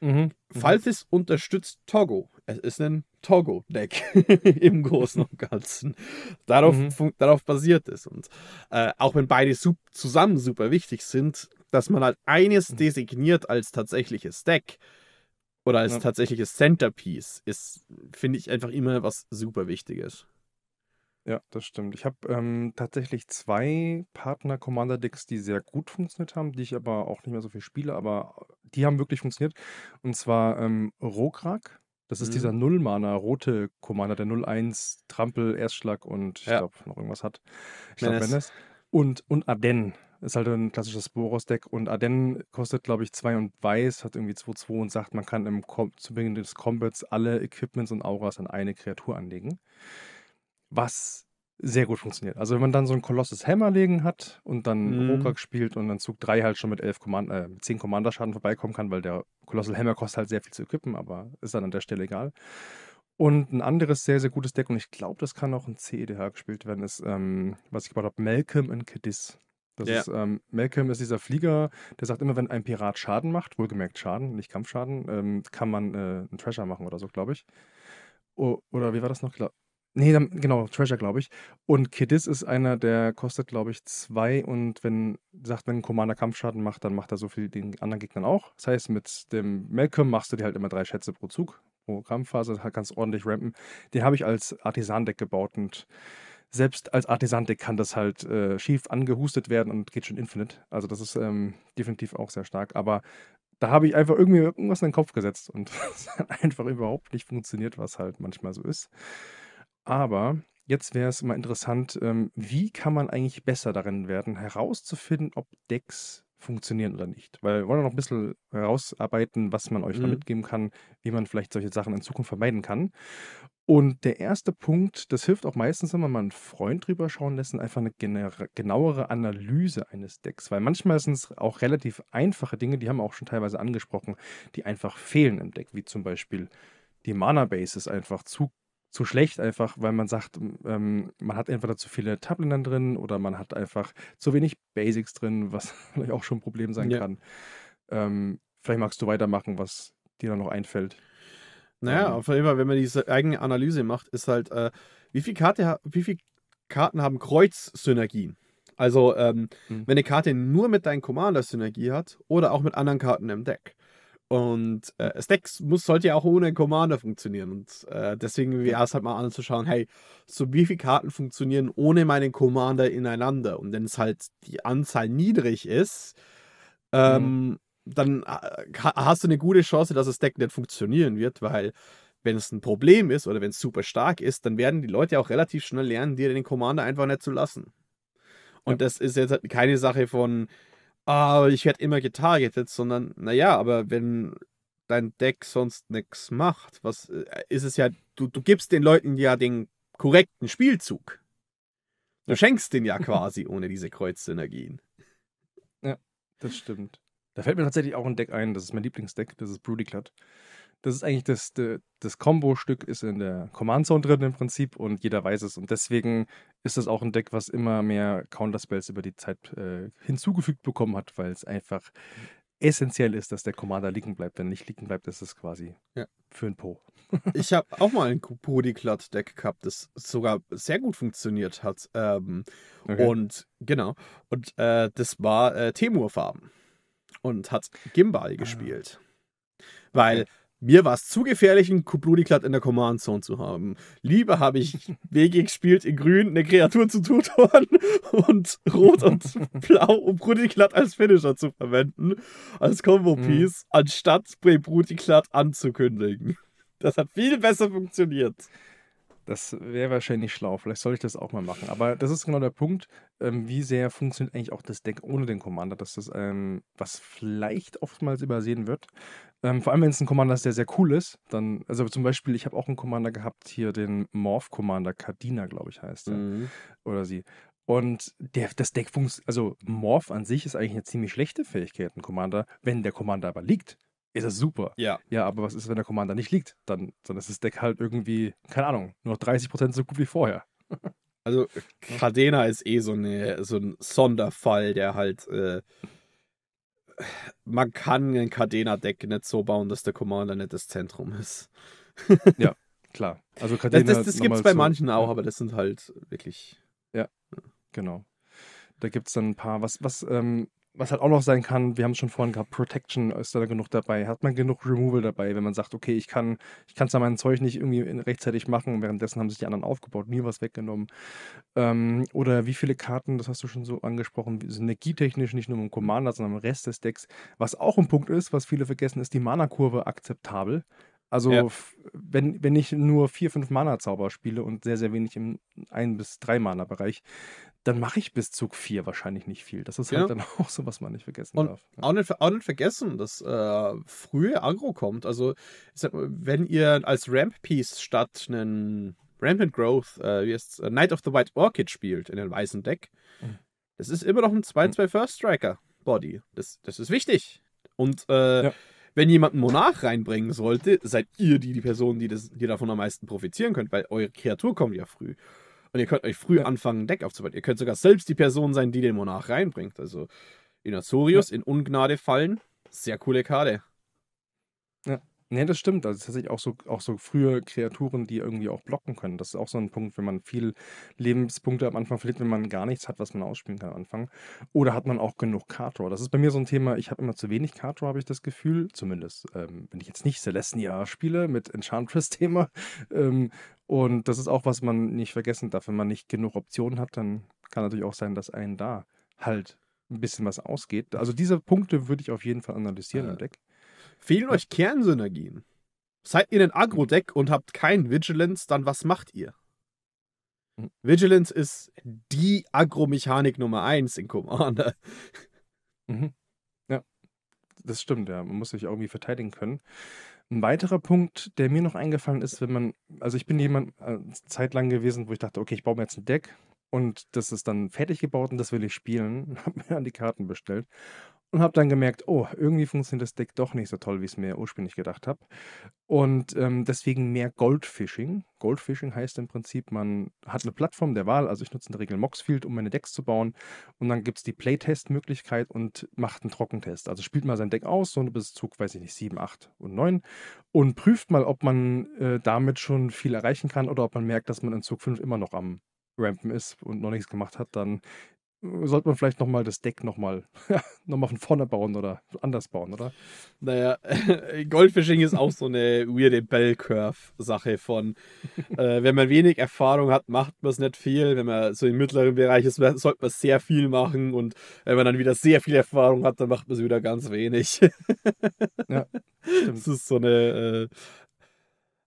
Mhm. Falthis mhm. unterstützt Togo. Es ist ein Togo-Deck im Großen und Ganzen. Darauf, mhm. darauf basiert es. Und äh, auch wenn beide sup zusammen super wichtig sind, dass man halt eines mhm. designiert als tatsächliches Deck, oder als ja. tatsächliches Centerpiece ist, finde ich einfach immer was super Wichtiges. Ja, das stimmt. Ich habe ähm, tatsächlich zwei Partner-Commander-Decks, die sehr gut funktioniert haben, die ich aber auch nicht mehr so viel spiele, aber die haben wirklich funktioniert. Und zwar ähm, Rokrak. Das ist mhm. dieser Null-Mana, rote Commander, der 0-1, Trampel, Erstschlag und ich ja. glaube noch irgendwas hat. Ich glaube, Menes. Und, und Aden. Ist halt ein klassisches Boros-Deck und Aden kostet, glaube ich, 2 und Weiß, hat irgendwie 2-2 und sagt, man kann im zu Beginn des Combats alle Equipments und Auras an eine Kreatur anlegen. Was sehr gut funktioniert. Also wenn man dann so ein Kolossus Hammer legen hat und dann mhm. Rokak spielt und dann Zug 3 halt schon mit 11 Command äh, 10 Commander-Schaden vorbeikommen kann, weil der Colossal Hammer kostet halt sehr viel zu equippen, aber ist dann an der Stelle egal. Und ein anderes sehr, sehr gutes Deck, und ich glaube, das kann auch ein CEDH gespielt werden, ist, ähm, was ich gebaut habe, Malcolm in Cadiz. Das ja. ist, ähm, Malcolm ist dieser Flieger, der sagt immer, wenn ein Pirat Schaden macht, wohlgemerkt Schaden, nicht Kampfschaden, ähm, kann man äh, einen Treasure machen oder so, glaube ich. O oder wie war das noch? Nee, dann, genau, Treasure, glaube ich. Und Kedis ist einer, der kostet, glaube ich, zwei und wenn, sagt, wenn ein Commander Kampfschaden macht, dann macht er so viel den anderen Gegnern auch. Das heißt, mit dem Malcolm machst du dir halt immer drei Schätze pro Zug, pro Kampfphase, halt ganz ordentlich rampen. Den habe ich als Artisan-Deck gebaut und selbst als Artisantik kann das halt äh, schief angehustet werden und geht schon infinite. Also das ist ähm, definitiv auch sehr stark. Aber da habe ich einfach irgendwie irgendwas in den Kopf gesetzt und es hat einfach überhaupt nicht funktioniert, was halt manchmal so ist. Aber jetzt wäre es mal interessant, ähm, wie kann man eigentlich besser darin werden, herauszufinden, ob Decks funktionieren oder nicht. Weil wir wollen noch ein bisschen herausarbeiten, was man euch mhm. da mitgeben kann, wie man vielleicht solche Sachen in Zukunft vermeiden kann. Und der erste Punkt, das hilft auch meistens, wenn man mal einen Freund drüber schauen lässt, einfach eine genauere Analyse eines Decks. Weil manchmal sind es auch relativ einfache Dinge, die haben wir auch schon teilweise angesprochen, die einfach fehlen im Deck. Wie zum Beispiel die Mana-Base ist einfach zu, zu schlecht, einfach weil man sagt, ähm, man hat entweder zu viele Tablinern drin oder man hat einfach zu wenig Basics drin, was vielleicht auch schon ein Problem sein ja. kann. Ähm, vielleicht magst du weitermachen, was dir da noch einfällt. Naja, mhm. auf jeden Fall, wenn man diese eigene Analyse macht, ist halt, äh, wie, viel Karte, wie viele Karten haben Kreuz-Synergien? Also, ähm, mhm. wenn eine Karte nur mit deinen Commander Synergie hat oder auch mit anderen Karten im Deck. Und äh, das Deck muss, sollte ja auch ohne Commander funktionieren. Und äh, deswegen wäre es halt mal anzuschauen, hey, so wie viele Karten funktionieren ohne meinen Commander ineinander? Und wenn es halt die Anzahl niedrig ist, mhm. ähm, mhm dann äh, hast du eine gute Chance, dass das Deck nicht funktionieren wird, weil wenn es ein Problem ist oder wenn es super stark ist, dann werden die Leute auch relativ schnell lernen, dir den Commander einfach nicht zu lassen. Und ja. das ist jetzt halt keine Sache von, ah, ich werde immer getargetet, sondern, naja, aber wenn dein Deck sonst nichts macht, was äh, ist es ja, du, du gibst den Leuten ja den korrekten Spielzug. Du schenkst den ja quasi ohne diese Kreuzsynergien. Ja, das stimmt. Da fällt mir tatsächlich auch ein Deck ein, das ist mein Lieblingsdeck, das ist Broody Broodiclut. Das ist eigentlich das, das Combo-Stück ist in der Command-Zone drin im Prinzip und jeder weiß es. Und deswegen ist das auch ein Deck, was immer mehr Counter-Spells über die Zeit äh, hinzugefügt bekommen hat, weil es einfach essentiell ist, dass der Commander liegen bleibt. Wenn nicht liegen bleibt, ist es quasi ja. für ein Po. ich habe auch mal ein Broody Podiklat-Deck gehabt, das sogar sehr gut funktioniert hat. Ähm, okay. Und genau. Und äh, das war äh, Temur-Farben und hat Gimbal gespielt. Ah. Weil okay. mir war es zu gefährlich, einen Kubludiklatt in der Command Zone zu haben. Lieber habe ich WG gespielt, in grün eine Kreatur zu tutoren und rot und blau, um Brutiklatt als Finisher zu verwenden, als Combo-Piece, mhm. anstatt Brutiklatt anzukündigen. Das hat viel besser funktioniert. Das wäre wahrscheinlich schlau. Vielleicht soll ich das auch mal machen. Aber das ist genau der Punkt, ähm, wie sehr funktioniert eigentlich auch das Deck ohne den Commander. Das ist, ähm, was vielleicht oftmals übersehen wird. Ähm, vor allem, wenn es ein Commander ist, der sehr cool ist. Dann, also zum Beispiel, ich habe auch einen Commander gehabt, hier den Morph Commander Cardina, glaube ich, heißt er. Mhm. Oder sie. Und der, das Deck funktioniert, also Morph an sich ist eigentlich eine ziemlich schlechte Fähigkeit, ein Commander, wenn der Commander aber liegt ist das super. Ja. Ja, aber was ist, wenn der Commander nicht liegt? Dann, dann ist das Deck halt irgendwie, keine Ahnung, nur noch 30% so gut wie vorher. Also Cadena ist eh so, eine, so ein Sonderfall, der halt äh, man kann ein Cadena-Deck nicht so bauen, dass der Commander nicht das Zentrum ist. ja, klar. Also Cadena das das, das gibt es bei so, manchen auch, ja. aber das sind halt wirklich. Ja, genau. Da gibt es dann ein paar, was, was ähm, was halt auch noch sein kann, wir haben es schon vorhin gehabt, Protection ist da genug dabei. Hat man genug Removal dabei, wenn man sagt, okay, ich kann ich kann zwar mein Zeug nicht irgendwie rechtzeitig machen, währenddessen haben sich die anderen aufgebaut, mir was weggenommen. Ähm, oder wie viele Karten, das hast du schon so angesprochen, synergietechnisch, nicht nur im Commander, sondern im Rest des Decks. Was auch ein Punkt ist, was viele vergessen, ist die Mana-Kurve akzeptabel. Also, ja. wenn, wenn ich nur vier, fünf Mana-Zauber spiele und sehr, sehr wenig im ein bis drei Mana-Bereich, dann mache ich bis Zug 4 wahrscheinlich nicht viel. Das ist halt ja. dann auch so, was man nicht vergessen und darf. Auch nicht, auch nicht vergessen, dass äh, frühe Agro kommt. Also, mal, wenn ihr als Ramp-Piece statt einen Rampant Growth, äh, wie jetzt äh, Night of the White Orchid spielt in den weißen Deck, mhm. das ist immer noch ein 2-2 mhm. First Striker Body. Das, das ist wichtig. Und äh, ja. wenn jemand einen Monarch reinbringen sollte, seid ihr die, die Person, die, das, die davon am meisten profitieren könnt, weil eure Kreatur kommt ja früh. Und ihr könnt euch früh anfangen, ein Deck aufzubauen. Ihr könnt sogar selbst die Person sein, die den Monarch reinbringt. Also Inazorius ja. in Ungnade fallen. Sehr coole Karte. Ja. Nee, das stimmt. Also tatsächlich auch so, auch so frühe Kreaturen, die irgendwie auch blocken können. Das ist auch so ein Punkt, wenn man viel Lebenspunkte am Anfang verliert, wenn man gar nichts hat, was man ausspielen kann am Anfang. Oder hat man auch genug Kartor? Das ist bei mir so ein Thema, ich habe immer zu wenig Kartor, habe ich das Gefühl. Zumindest, ähm, wenn ich jetzt nicht Celestia spiele mit Enchantress-Thema. Ähm, und das ist auch, was man nicht vergessen darf. Wenn man nicht genug Optionen hat, dann kann natürlich auch sein, dass einen da halt ein bisschen was ausgeht. Also diese Punkte würde ich auf jeden Fall analysieren äh, im Deck. Fehlen euch Kernsynergien? Seid ihr ein Agro-Deck mhm. und habt kein Vigilance, dann was macht ihr? Mhm. Vigilance ist die Agro-Mechanik Nummer 1 in Commander. Mhm. Ja, das stimmt, ja. Man muss sich irgendwie verteidigen können. Ein weiterer Punkt, der mir noch eingefallen ist, wenn man, also ich bin jemand äh, zeitlang gewesen, wo ich dachte, okay, ich baue mir jetzt ein Deck und das ist dann fertig gebaut und das will ich spielen, habe mir dann die Karten bestellt und habe dann gemerkt, oh, irgendwie funktioniert das Deck doch nicht so toll, wie ich es mir ursprünglich gedacht habe. Und ähm, deswegen mehr Goldfishing. Goldfishing heißt im Prinzip, man hat eine Plattform der Wahl, also ich nutze in der Regel Moxfield, um meine Decks zu bauen. Und dann gibt es die Playtest-Möglichkeit und macht einen Trockentest. Also spielt mal sein Deck aus, so bis Zug, weiß ich nicht, 7, 8 und 9 und prüft mal, ob man äh, damit schon viel erreichen kann oder ob man merkt, dass man in Zug 5 immer noch am Rampen ist und noch nichts gemacht hat, dann sollte man vielleicht nochmal das Deck nochmal noch von vorne bauen oder anders bauen, oder? Naja, Goldfishing ist auch so eine weirde Bell Curve-Sache von, äh, wenn man wenig Erfahrung hat, macht man es nicht viel. Wenn man so im mittleren Bereich ist, sollte man sehr viel machen. Und wenn man dann wieder sehr viel Erfahrung hat, dann macht man es wieder ganz wenig. ja, stimmt. Das ist so eine. Äh...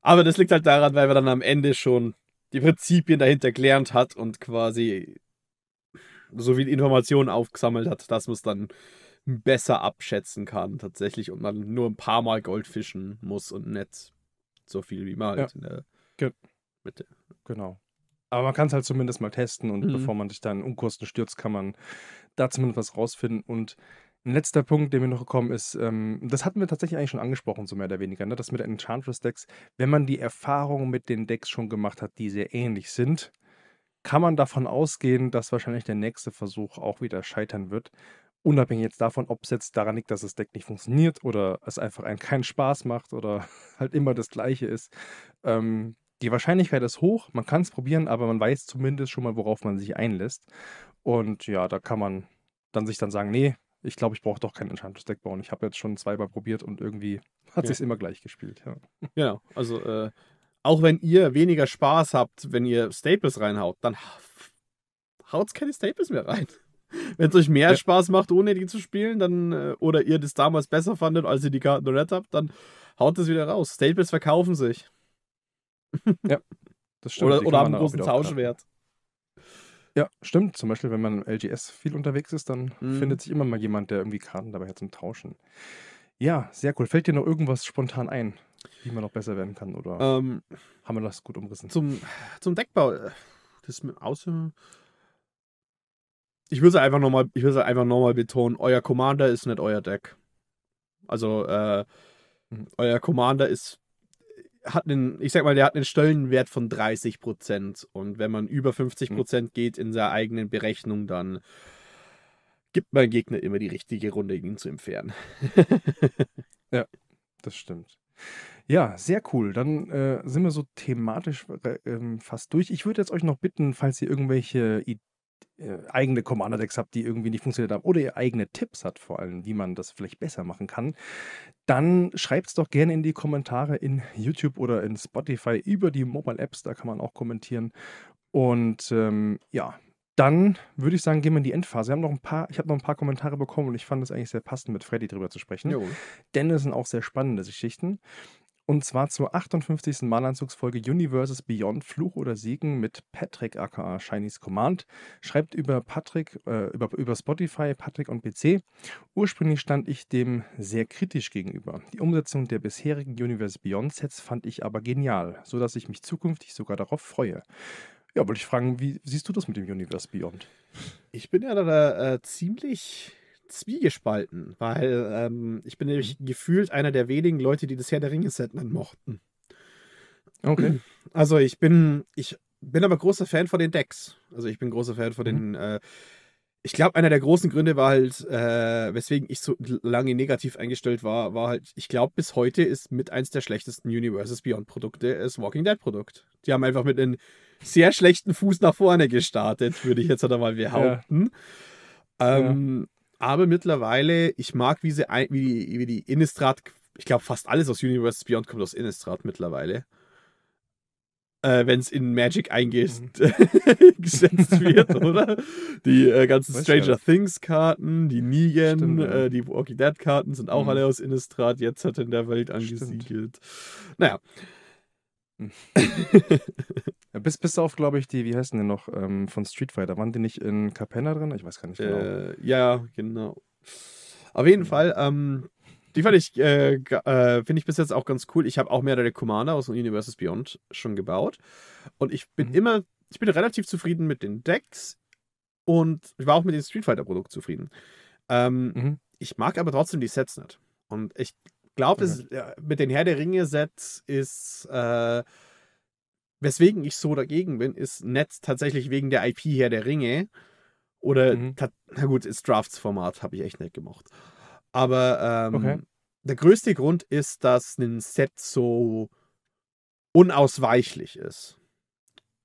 aber das liegt halt daran, weil man dann am Ende schon die Prinzipien dahinter gelernt hat und quasi so viel Informationen aufgesammelt hat, dass man es dann besser abschätzen kann tatsächlich und man nur ein paar Mal Gold fischen muss und nicht so viel wie mal halt ja. Ge Mitte. Genau. Aber man kann es halt zumindest mal testen und mhm. bevor man sich dann in Unkosten stürzt, kann man da zumindest was rausfinden. Und ein letzter Punkt, der mir noch gekommen ist, ähm, das hatten wir tatsächlich eigentlich schon angesprochen, so mehr oder weniger, ne? das mit den Enchantress-Decks, wenn man die Erfahrung mit den Decks schon gemacht hat, die sehr ähnlich sind, kann man davon ausgehen, dass wahrscheinlich der nächste Versuch auch wieder scheitern wird. Unabhängig jetzt davon, ob es jetzt daran liegt, dass das Deck nicht funktioniert oder es einfach einen keinen Spaß macht oder halt immer das Gleiche ist. Ähm, die Wahrscheinlichkeit ist hoch, man kann es probieren, aber man weiß zumindest schon mal, worauf man sich einlässt. Und ja, da kann man dann sich dann sagen, nee, ich glaube, ich brauche doch kein Enchantment-Deck bauen. Ich habe jetzt schon zweimal probiert und irgendwie hat ja. sich immer gleich gespielt. Ja. Genau, also äh, auch wenn ihr weniger Spaß habt, wenn ihr Staples reinhaut, dann haut's keine Staples mehr rein. Wenn es euch mehr ja. Spaß macht, ohne die zu spielen, dann äh, oder ihr das damals besser fandet, als ihr die Karten gerettet habt, dann haut es wieder raus. Staples verkaufen sich. Ja, das stimmt. oder, oder haben einen großen Tauschwert. Ja, stimmt. Zum Beispiel, wenn man im LGS viel unterwegs ist, dann mhm. findet sich immer mal jemand, der irgendwie Karten dabei hat zum Tauschen. Ja, sehr cool. Fällt dir noch irgendwas spontan ein? Wie man noch besser werden kann, oder ähm, haben wir das gut umrissen? Zum, zum Deckbau. Äh, das mit außer. Ich würde einfach nochmal, ich würde einfach nochmal betonen, euer Commander ist nicht euer Deck. Also, äh, mhm. euer Commander ist, hat einen, ich sag mal, der hat einen Stellenwert von 30%. Und wenn man über 50% mhm. geht in seiner eigenen Berechnung, dann gibt mein Gegner immer die richtige Runde, ihn zu entfernen. ja, das stimmt. Ja, sehr cool. Dann äh, sind wir so thematisch äh, ähm, fast durch. Ich würde jetzt euch noch bitten, falls ihr irgendwelche I äh, eigene Commander Decks habt, die irgendwie nicht funktioniert haben, oder ihr eigene Tipps habt vor allem, wie man das vielleicht besser machen kann, dann schreibt es doch gerne in die Kommentare in YouTube oder in Spotify über die Mobile Apps, da kann man auch kommentieren. Und ähm, ja, dann würde ich sagen, gehen wir in die Endphase. Wir haben noch ein paar, ich habe noch ein paar Kommentare bekommen und ich fand es eigentlich sehr passend, mit Freddy drüber zu sprechen. Jo. Denn es sind auch sehr spannende Geschichten. Und zwar zur 58. Malanzugsfolge Universes Beyond Fluch oder Siegen mit Patrick aka Shiny's Command. Schreibt über Patrick, äh, über, über Spotify, Patrick und PC. Ursprünglich stand ich dem sehr kritisch gegenüber. Die Umsetzung der bisherigen Universe Beyond Sets fand ich aber genial, sodass ich mich zukünftig sogar darauf freue. Ja, wollte ich fragen, wie siehst du das mit dem Universe Beyond? Ich bin ja da äh, ziemlich zwiegespalten, weil ähm, ich bin nämlich gefühlt einer der wenigen Leute, die das Herr der Ringe-Set mochten. Okay. Also ich bin, ich bin aber großer Fan von den Decks. Also ich bin großer Fan von den. Mhm. Äh, ich glaube, einer der großen Gründe war halt, äh, weswegen ich so lange negativ eingestellt war, war halt, ich glaube, bis heute ist mit eins der schlechtesten Universes Beyond Produkte das Walking Dead Produkt. Die haben einfach mit einem sehr schlechten Fuß nach vorne gestartet, würde ich jetzt halt einmal behaupten. Ja. Ähm, ja. Aber mittlerweile, ich mag, wie, sie, wie, die, wie die Innistrad, ich glaube, fast alles aus Universes Beyond kommt aus Innistrad mittlerweile. Äh, Wenn es in Magic eingesetzt mhm. wird, oder? Die äh, ganzen Weiß Stranger Things-Karten, die Negan, Stimmt, ja. äh, die Walking Dead-Karten sind auch mhm. alle aus Innistrad. Jetzt hat er in der Welt angesiedelt. Stimmt. Naja. Mhm. Bis, bis auf, glaube ich, die, wie heißen die noch, ähm, von Street Fighter. Waren die nicht in Capenna drin? Ich weiß gar nicht genau. Äh, ja, genau. Auf jeden Fall, ähm, die äh, äh, finde ich bis jetzt auch ganz cool. Ich habe auch mehrere Commander aus Universes Beyond schon gebaut. Und ich bin mhm. immer, ich bin relativ zufrieden mit den Decks. Und ich war auch mit dem Street Fighter Produkt zufrieden. Ähm, mhm. Ich mag aber trotzdem die Sets nicht. Und ich glaube, mhm. mit den Herr der Ringe Sets ist, äh, weswegen ich so dagegen bin, ist Netz tatsächlich wegen der IP her der Ringe. Oder, mhm. na gut, ist Drafts Format, habe ich echt nicht gemocht. Aber ähm, okay. der größte Grund ist, dass ein Set so unausweichlich ist.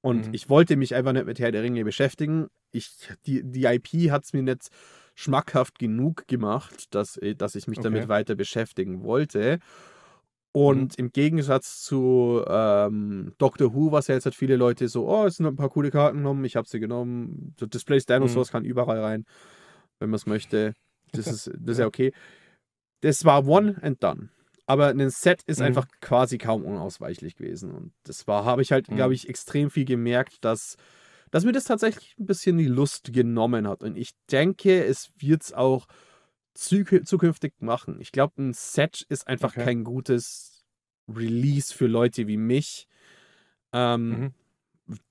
Und mhm. ich wollte mich einfach nicht mit Herr der Ringe beschäftigen. Ich, die, die IP hat es mir nicht schmackhaft genug gemacht, dass, äh, dass ich mich okay. damit weiter beschäftigen wollte. Mhm. Und mhm. im Gegensatz zu ähm, Doctor Who, was ja jetzt halt viele Leute so, oh, es sind ein paar coole Karten genommen, ich habe sie genommen. So Displays Dinosaurs mhm. kann überall rein, wenn man es möchte. Das ist, das ist ja okay. Das war one and done. Aber ein Set ist mhm. einfach quasi kaum unausweichlich gewesen. Und das war, habe ich halt, mhm. glaube ich, extrem viel gemerkt, dass, dass mir das tatsächlich ein bisschen die Lust genommen hat. Und ich denke, es wird es auch zukünftig machen. Ich glaube, ein Set ist einfach okay. kein gutes Release für Leute wie mich, ähm, mhm.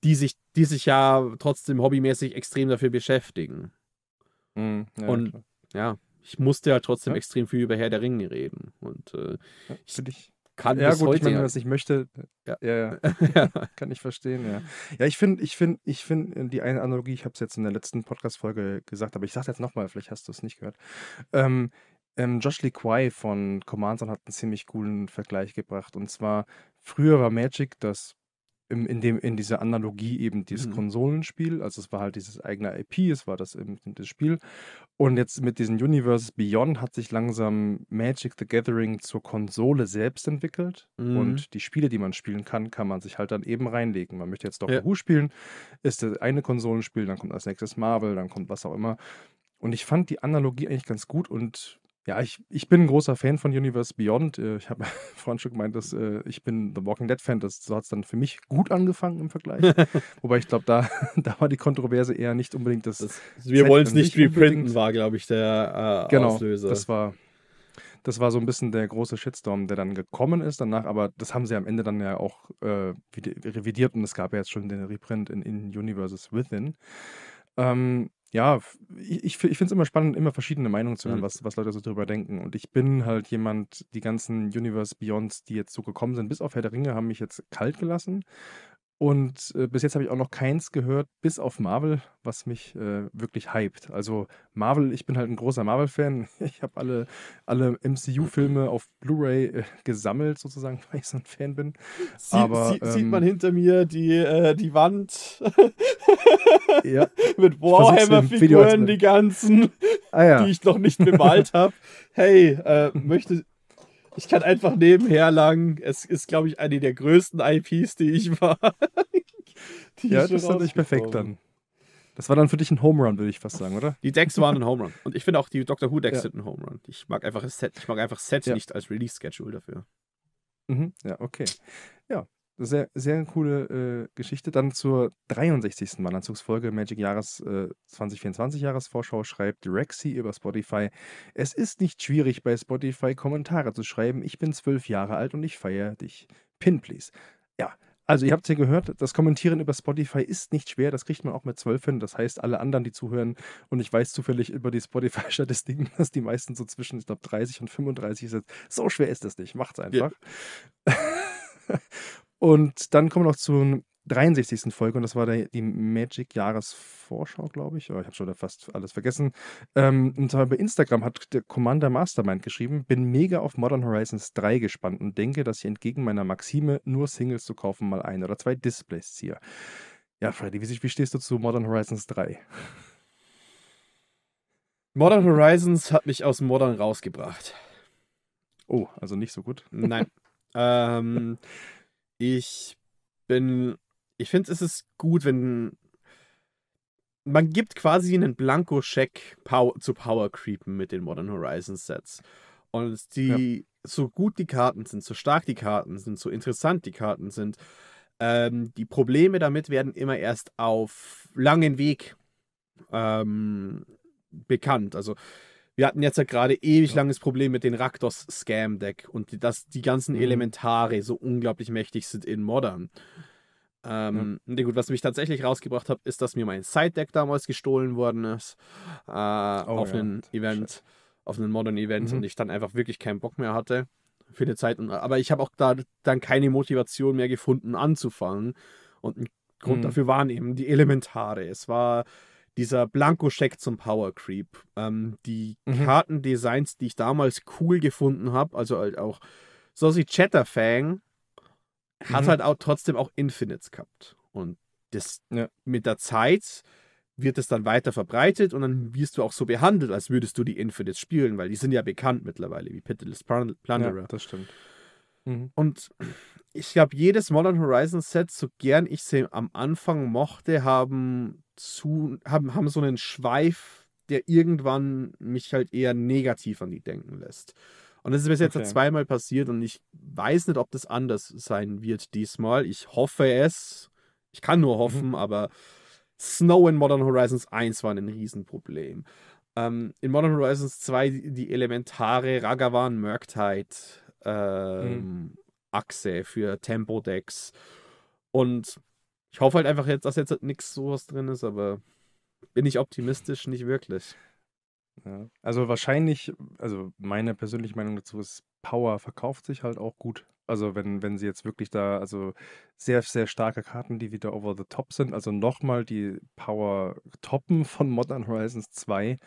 die, sich, die sich ja trotzdem hobbymäßig extrem dafür beschäftigen. Mhm. Ja, und klar. ja, ich musste ja trotzdem ja. extrem viel über Herr der Ringe reden. Und äh, ja, ich, ich kann ja, bis gut, heute. Ich meine, wenn möchte, ja. Ja, ja. kann ich verstehen, ja. Ja, ich finde, ich finde, ich finde äh, die eine Analogie, ich habe es jetzt in der letzten Podcast-Folge gesagt, aber ich sage es jetzt nochmal, vielleicht hast du es nicht gehört. Ähm, ähm, Josh Lee Kwai von Command hat einen ziemlich coolen Vergleich gebracht. Und zwar, früher war Magic das im, in, dem, in dieser Analogie eben dieses mhm. Konsolenspiel. Also es war halt dieses eigene IP, es war das, das Spiel. Und jetzt mit diesen Universes Beyond hat sich langsam Magic the Gathering zur Konsole selbst entwickelt. Mhm. Und die Spiele, die man spielen kann, kann man sich halt dann eben reinlegen. Man möchte jetzt doch ja. Who spielen, ist das eine Konsolenspiel, dann kommt als nächstes Marvel, dann kommt was auch immer. Und ich fand die Analogie eigentlich ganz gut und ja, ich, ich bin ein großer Fan von Universe Beyond. Äh, ich habe vorhin schon gemeint, dass äh, ich bin The Walking Dead Fan. Das so hat es dann für mich gut angefangen im Vergleich. Wobei ich glaube, da, da war die Kontroverse eher nicht unbedingt das. das wir wollen es nicht reprinten, war, glaube ich, der äh, genau, Auslöser. Das war, das war so ein bisschen der große Shitstorm, der dann gekommen ist danach, aber das haben sie am Ende dann ja auch äh, revidiert und es gab ja jetzt schon den Reprint in, in Universes Within. Ähm, ja, ich, ich finde es immer spannend, immer verschiedene Meinungen zu hören, mhm. was, was Leute so drüber denken. Und ich bin halt jemand, die ganzen Universe Beyonds, die jetzt so gekommen sind, bis auf Herr der Ringe, haben mich jetzt kalt gelassen. Und äh, bis jetzt habe ich auch noch keins gehört, bis auf Marvel, was mich äh, wirklich hypt. Also Marvel, ich bin halt ein großer Marvel-Fan. Ich habe alle, alle MCU-Filme auf Blu-ray äh, gesammelt, sozusagen, weil ich so ein Fan bin. Sie, Aber, sie, ähm, sieht man hinter mir die, äh, die Wand ja. mit Warhammer-Figuren, die ganzen, ah, ja. die ich noch nicht bemalt habe. Hey, äh, möchte, ich kann einfach nebenher lang. Es ist, glaube ich, eine der größten IPs, die ich war. Die ja, das ist dann nicht perfekt dann. Das war dann für dich ein Home Run, würde ich fast sagen, oder? Die Decks waren ein Home Run. Und ich finde auch die Doctor Who Decks ja. sind ein Home Run. Ich mag einfach Set, ich mag einfach Set ja. nicht als Release Schedule dafür. Mhm. Ja, okay. Ja. Sehr, sehr coole äh, Geschichte. Dann zur 63. Mannanzugsfolge Magic Jahres äh, 2024 Jahresvorschau schreibt Rexy über Spotify. Es ist nicht schwierig, bei Spotify Kommentare zu schreiben. Ich bin zwölf Jahre alt und ich feiere dich. Pin, please. Ja, also ihr habt es ja gehört, das Kommentieren über Spotify ist nicht schwer, das kriegt man auch mit zwölf hin. Das heißt, alle anderen, die zuhören, und ich weiß zufällig über die Spotify-Statistiken, dass die meisten so zwischen, ich glaube, 30 und 35 sind. So schwer ist das nicht, macht's einfach. Ja. Und dann kommen wir noch zur 63. Folge und das war der, die Magic-Jahresvorschau, glaube ich. Oh, ich habe schon fast alles vergessen. Ähm, und zwar bei Instagram hat der Commander Mastermind geschrieben: Bin mega auf Modern Horizons 3 gespannt und denke, dass ich entgegen meiner Maxime, nur Singles zu kaufen, mal ein oder zwei Displays ziehe. Ja, Freddy, wie, wie stehst du zu Modern Horizons 3? Modern Horizons hat mich aus Modern rausgebracht. Oh, also nicht so gut. Nein. ähm. Ich bin. Ich finde, es ist gut, wenn. Man gibt quasi einen Blankoscheck zu Power Creepen mit den Modern Horizons Sets. Und die, ja. so gut die Karten sind, so stark die Karten sind, so interessant die Karten sind, ähm, die Probleme damit werden immer erst auf langen Weg ähm, bekannt. Also wir hatten jetzt ja gerade ewig ja. langes Problem mit den Raktos Scam Deck und dass die ganzen mhm. Elementare so unglaublich mächtig sind in Modern. Ähm, ja. gut, was mich tatsächlich rausgebracht hat, ist, dass mir mein Side Deck damals gestohlen worden ist äh, oh, auf ja. einem Event, Shit. auf einem Modern Event mhm. und ich dann einfach wirklich keinen Bock mehr hatte für eine Zeit. Aber ich habe auch da dann keine Motivation mehr gefunden anzufangen und ein Grund mhm. dafür waren eben die Elementare. Es war dieser Blankoscheck zum Power Creep. Ähm, die mhm. Kartendesigns, die ich damals cool gefunden habe, also halt auch Saucy Chatterfang, mhm. hat halt auch trotzdem auch Infinites gehabt. Und das ja. mit der Zeit wird es dann weiter verbreitet und dann wirst du auch so behandelt, als würdest du die Infinites spielen, weil die sind ja bekannt mittlerweile, wie Pitiless Plunderer. Ja, das stimmt. Mhm. Und ich glaube, jedes Modern Horizon Set, so gern ich sie am Anfang mochte, haben zu, haben, haben so einen Schweif, der irgendwann mich halt eher negativ an die denken lässt. Und das ist bis jetzt okay. Halt zweimal passiert und ich weiß nicht, ob das anders sein wird diesmal. Ich hoffe es. Ich kann nur mhm. hoffen, mhm. aber Snow in Modern Horizons 1 war ein Riesenproblem. Ähm, in Modern Horizons 2 die elementare Ragavan Murktide mhm. ähm, mhm. Achse für Tempo-Decks. Und ich hoffe halt einfach jetzt, dass jetzt nichts sowas drin ist, aber bin ich optimistisch, nicht wirklich. Ja. Also wahrscheinlich, also meine persönliche Meinung dazu ist, Power verkauft sich halt auch gut. Also wenn, wenn sie jetzt wirklich da, also sehr, sehr starke Karten, die wieder over the top sind, also nochmal die Power toppen von Modern Horizons 2,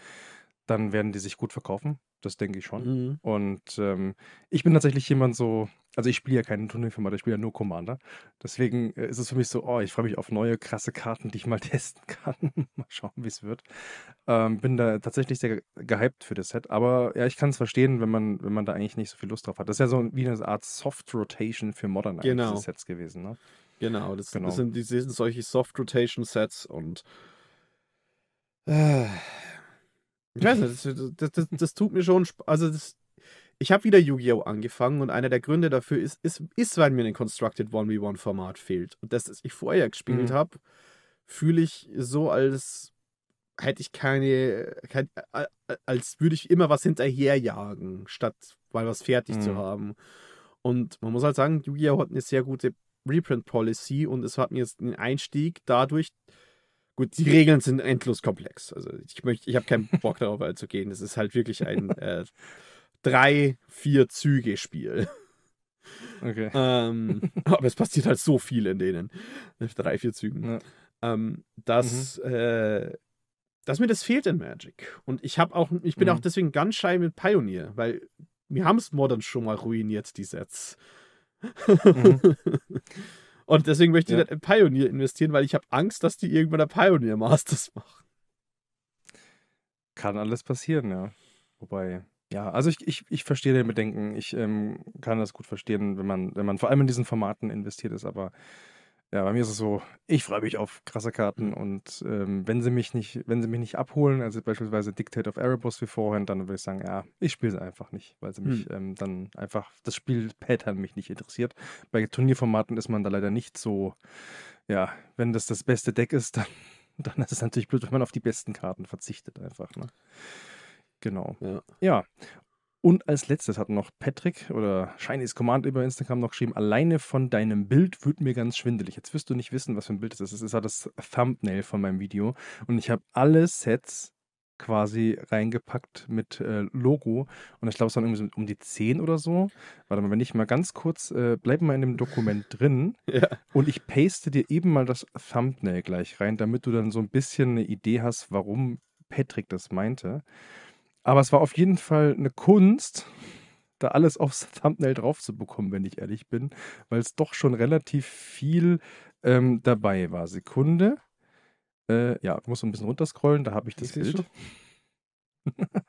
dann werden die sich gut verkaufen. Das denke ich schon. Mhm. Und ähm, ich bin tatsächlich jemand so, also ich spiele ja keinen Turnierformat, ich spiele ja nur Commander. Deswegen äh, ist es für mich so, oh, ich freue mich auf neue krasse Karten, die ich mal testen kann. mal schauen, wie es wird. Ähm, bin da tatsächlich sehr gehypt für das Set. Aber ja, ich kann es verstehen, wenn man, wenn man da eigentlich nicht so viel Lust drauf hat. Das ist ja so wie eine Art Soft Rotation für Modern genau. diese Sets gewesen, ne? Genau, das, genau. das sind, die, sind solche Soft Rotation Sets und äh, ich weiß nicht, das, das, das, das tut mir schon, also das, ich habe wieder Yu-Gi-Oh! angefangen und einer der Gründe dafür ist, ist, ist weil mir ein Constructed 1v1-Format fehlt. Und das, das ich vorher gespielt mhm. habe, fühle ich so, als hätte ich keine, kein, als würde ich immer was hinterherjagen, statt mal was fertig mhm. zu haben. Und man muss halt sagen, Yu-Gi-Oh! hat eine sehr gute Reprint-Policy und es hat mir jetzt den Einstieg dadurch. Gut, die Regeln sind endlos komplex. Also ich möchte, ich habe keinen Bock darauf zu gehen. Es ist halt wirklich ein äh, drei, vier Züge Spiel. Okay. Ähm, aber es passiert halt so viel in denen. Drei, vier Zügen. Ja. Ähm, dass, mhm. äh, dass mir das fehlt in Magic. Und ich habe auch, ich bin mhm. auch deswegen ganz schei mit Pioneer, weil wir haben es Modern schon mal ruiniert, die Sets. Mhm. Und deswegen möchte ja. ich in Pioneer investieren, weil ich habe Angst, dass die irgendwann der Pioneer Masters machen. Kann alles passieren, ja. Wobei, ja, also ich, ich, ich verstehe den Bedenken. Ich ähm, kann das gut verstehen, wenn man, wenn man vor allem in diesen Formaten investiert ist, aber ja, bei mir ist es so, ich freue mich auf krasse Karten mhm. und ähm, wenn sie mich nicht, wenn sie mich nicht abholen, also beispielsweise Dictate of Erebus wie vorhin, dann würde ich sagen, ja, ich spiele sie einfach nicht, weil sie mich mhm. ähm, dann einfach das Spielpattern mich nicht interessiert. Bei Turnierformaten ist man da leider nicht so, ja, wenn das das beste Deck ist, dann, dann ist es natürlich blöd, wenn man auf die besten Karten verzichtet einfach. Ne? Genau. Ja. ja. Und als letztes hat noch Patrick oder Shiny's Command über Instagram noch geschrieben, alleine von deinem Bild wird mir ganz schwindelig. Jetzt wirst du nicht wissen, was für ein Bild es ist. Es ist ja halt das Thumbnail von meinem Video. Und ich habe alle Sets quasi reingepackt mit äh, Logo. Und ich glaube, es waren irgendwie so um die 10 oder so. Warte mal, wenn ich mal ganz kurz, äh, bleib mal in dem Dokument drin. ja. Und ich paste dir eben mal das Thumbnail gleich rein, damit du dann so ein bisschen eine Idee hast, warum Patrick das meinte. Aber es war auf jeden Fall eine Kunst, da alles aufs Thumbnail drauf zu bekommen, wenn ich ehrlich bin, weil es doch schon relativ viel ähm, dabei war. Sekunde. Äh, ja, muss so ein bisschen runterscrollen, da habe ich das Siehst Bild.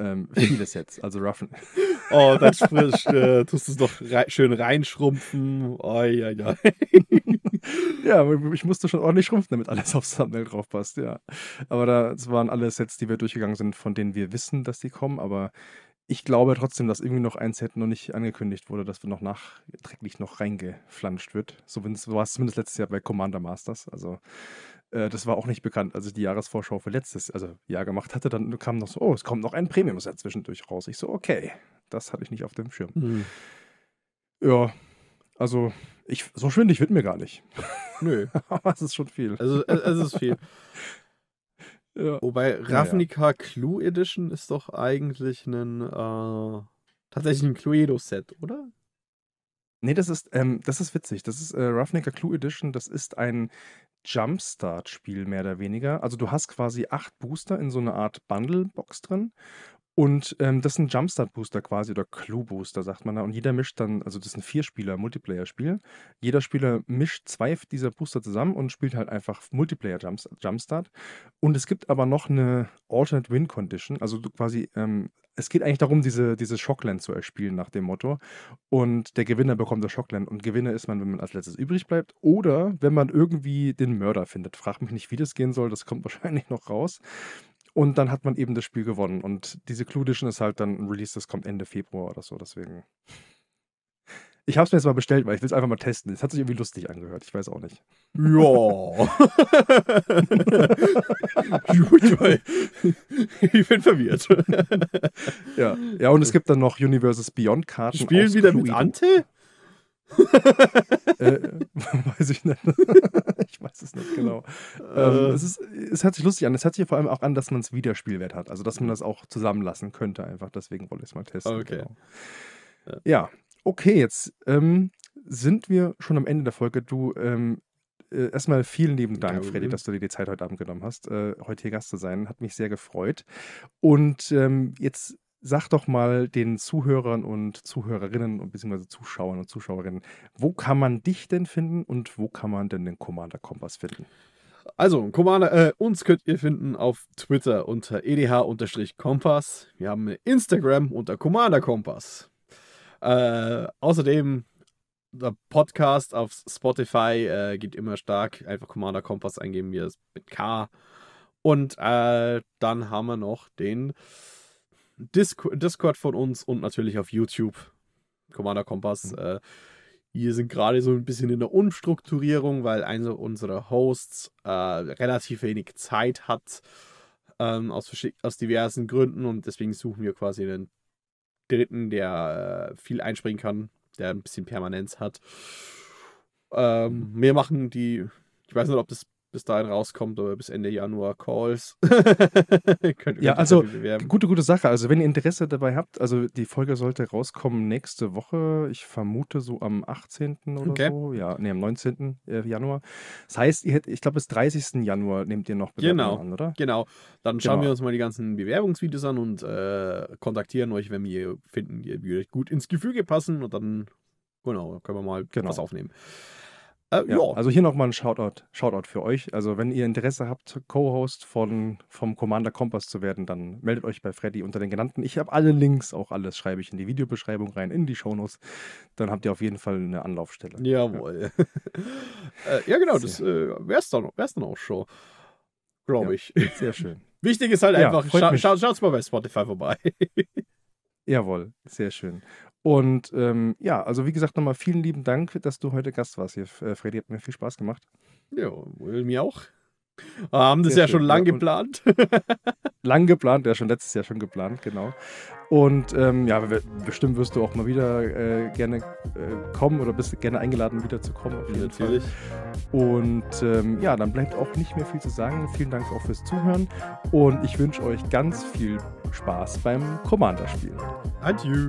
Ähm, vieles jetzt, also roughen. Oh, dann äh, tust du es noch rei schön reinschrumpfen. Oh, ja, ja. ja, ich musste schon ordentlich schrumpfen, damit alles aufs Thumbnail draufpasst, ja. Aber das waren alle Sets, die wir durchgegangen sind, von denen wir wissen, dass die kommen, aber ich glaube trotzdem, dass irgendwie noch ein Set noch nicht angekündigt wurde, dass wir noch nachträglich noch reingeflanscht wird. So war es zumindest letztes Jahr bei Commander Masters. Also äh, das war auch nicht bekannt, als ich die Jahresvorschau für letztes also Jahr gemacht hatte. Dann kam noch so, oh, es kommt noch ein Premium-Set zwischendurch raus. Ich so, okay, das hatte ich nicht auf dem Schirm. Mhm. Ja, also ich, so schwindig wird mir gar nicht. Nö. Aber es ist schon viel. Also äh, es ist viel. Ja. Wobei Ravnica ja, ja. Clue Edition ist doch eigentlich ein äh, tatsächlich ein Cluedo-Set, oder? Nee, das ist, ähm, das ist witzig. Das ist äh, Ravnica Clue Edition. Das ist ein Jumpstart-Spiel mehr oder weniger. Also du hast quasi acht Booster in so eine Art Bundle-Box drin und, ähm, das sind Jumpstart-Booster quasi oder Clue-Booster, sagt man da. Und jeder mischt dann also, das ist 'n Vierspieler-Multiplayer-Spiel. Jeder Spieler mischt zwei dieser Booster zusammen und spielt halt einfach Multiplayer Jumpstart. Und es gibt aber noch eine Alternate Win Condition, also, quasi, ähm es geht eigentlich darum, diese diese Schokland zu erspielen nach dem Motto. Und der Gewinner bekommt das Shockland. Und Gewinner ist man, wenn man als Letztes übrig bleibt oder wenn man irgendwie den Mörder findet. Frag mich nicht, wie das gehen soll, das kommt wahrscheinlich noch raus. Und dann hat man eben das Spiel gewonnen. Und diese Cluedition ist halt dann ein Release, das kommt Ende Februar oder so. Deswegen. Ich habe es mir jetzt mal bestellt, weil ich will es einfach mal testen. Es hat sich irgendwie lustig angehört. Ich weiß auch nicht. Ja. ich bin verwirrt. ja. ja, und es gibt dann noch Universes Beyond Karten. Spielen wieder mit Ante? äh, weiß ich nicht. ich weiß es nicht genau. Ähm, äh. es, ist, es hört sich lustig an. Es hört sich vor allem auch an, dass man es Wiederspielwert hat. Also, dass man das auch zusammenlassen könnte, einfach. Deswegen wollte ich es mal testen. Okay. Genau. Ja. okay, jetzt ähm, sind wir schon am Ende der Folge. Du, ähm, äh, erstmal vielen lieben Dank, ja, Freddy, dass du dir die Zeit heute Abend genommen hast, äh, heute hier Gast zu sein. Hat mich sehr gefreut. Und ähm, jetzt Sag doch mal den Zuhörern und Zuhörerinnen und beziehungsweise Zuschauern und Zuschauerinnen, wo kann man dich denn finden und wo kann man denn den Commander Kompass finden? Also, Commander, äh, uns könnt ihr finden auf Twitter unter edh-kompass. Wir haben Instagram unter Commander Kompass. Äh, außerdem der Podcast auf Spotify äh, geht immer stark. Einfach Commander Kompass eingeben, wir mit K. Und äh, dann haben wir noch den Discord von uns und natürlich auf YouTube. Commander Kompass. Mhm. Äh, wir sind gerade so ein bisschen in der Umstrukturierung, weil einer unserer Hosts äh, relativ wenig Zeit hat ähm, aus, aus diversen Gründen und deswegen suchen wir quasi einen Dritten, der äh, viel einspringen kann, der ein bisschen Permanenz hat. Ähm, mhm. wir machen die, ich weiß nicht, ob das bis dahin rauskommt oder bis Ende Januar Calls. könnt, ja, also gute, gute Sache. Also wenn ihr Interesse dabei habt, also die Folge sollte rauskommen nächste Woche. Ich vermute so am 18. oder okay. so. Ja, nee, am 19. Äh, Januar. Das heißt, ihr hättet, ich glaube, bis 30. Januar nehmt ihr noch Bewerbungen genau, an, oder? Genau. Dann schauen genau. wir uns mal die ganzen Bewerbungsvideos an und äh, kontaktieren euch, wenn wir finden, euch gut ins Gefüge passen und dann, genau, können wir mal genau. was aufnehmen. Äh, ja. Also hier nochmal ein Shoutout, Shoutout für euch. Also wenn ihr Interesse habt, Co-Host vom Commander Kompass zu werden, dann meldet euch bei Freddy unter den genannten. Ich habe alle Links, auch alles schreibe ich in die Videobeschreibung rein, in die Shownotes. Dann habt ihr auf jeden Fall eine Anlaufstelle. Jawohl. Ja, äh, ja genau, das äh, es dann, dann auch schon. Glaube ja, ich. Sehr schön. Wichtig ist halt einfach, scha schaut mal bei Spotify vorbei. Jawohl, sehr schön. Und ähm, ja, also wie gesagt, nochmal vielen lieben Dank, dass du heute Gast warst hier. Äh, Freddy hat mir viel Spaß gemacht. Ja, äh, mir auch. Wir haben das Sehr ja schön. schon lang ja, geplant. lang geplant, ja, schon letztes Jahr schon geplant, genau. Und ähm, ja, bestimmt wirst du auch mal wieder äh, gerne äh, kommen oder bist gerne eingeladen, wieder zu kommen. Auf jeden Natürlich. Fall. Und ähm, ja, dann bleibt auch nicht mehr viel zu sagen. Vielen Dank auch fürs Zuhören und ich wünsche euch ganz viel Spaß beim commander spiel Adieu.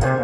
Thank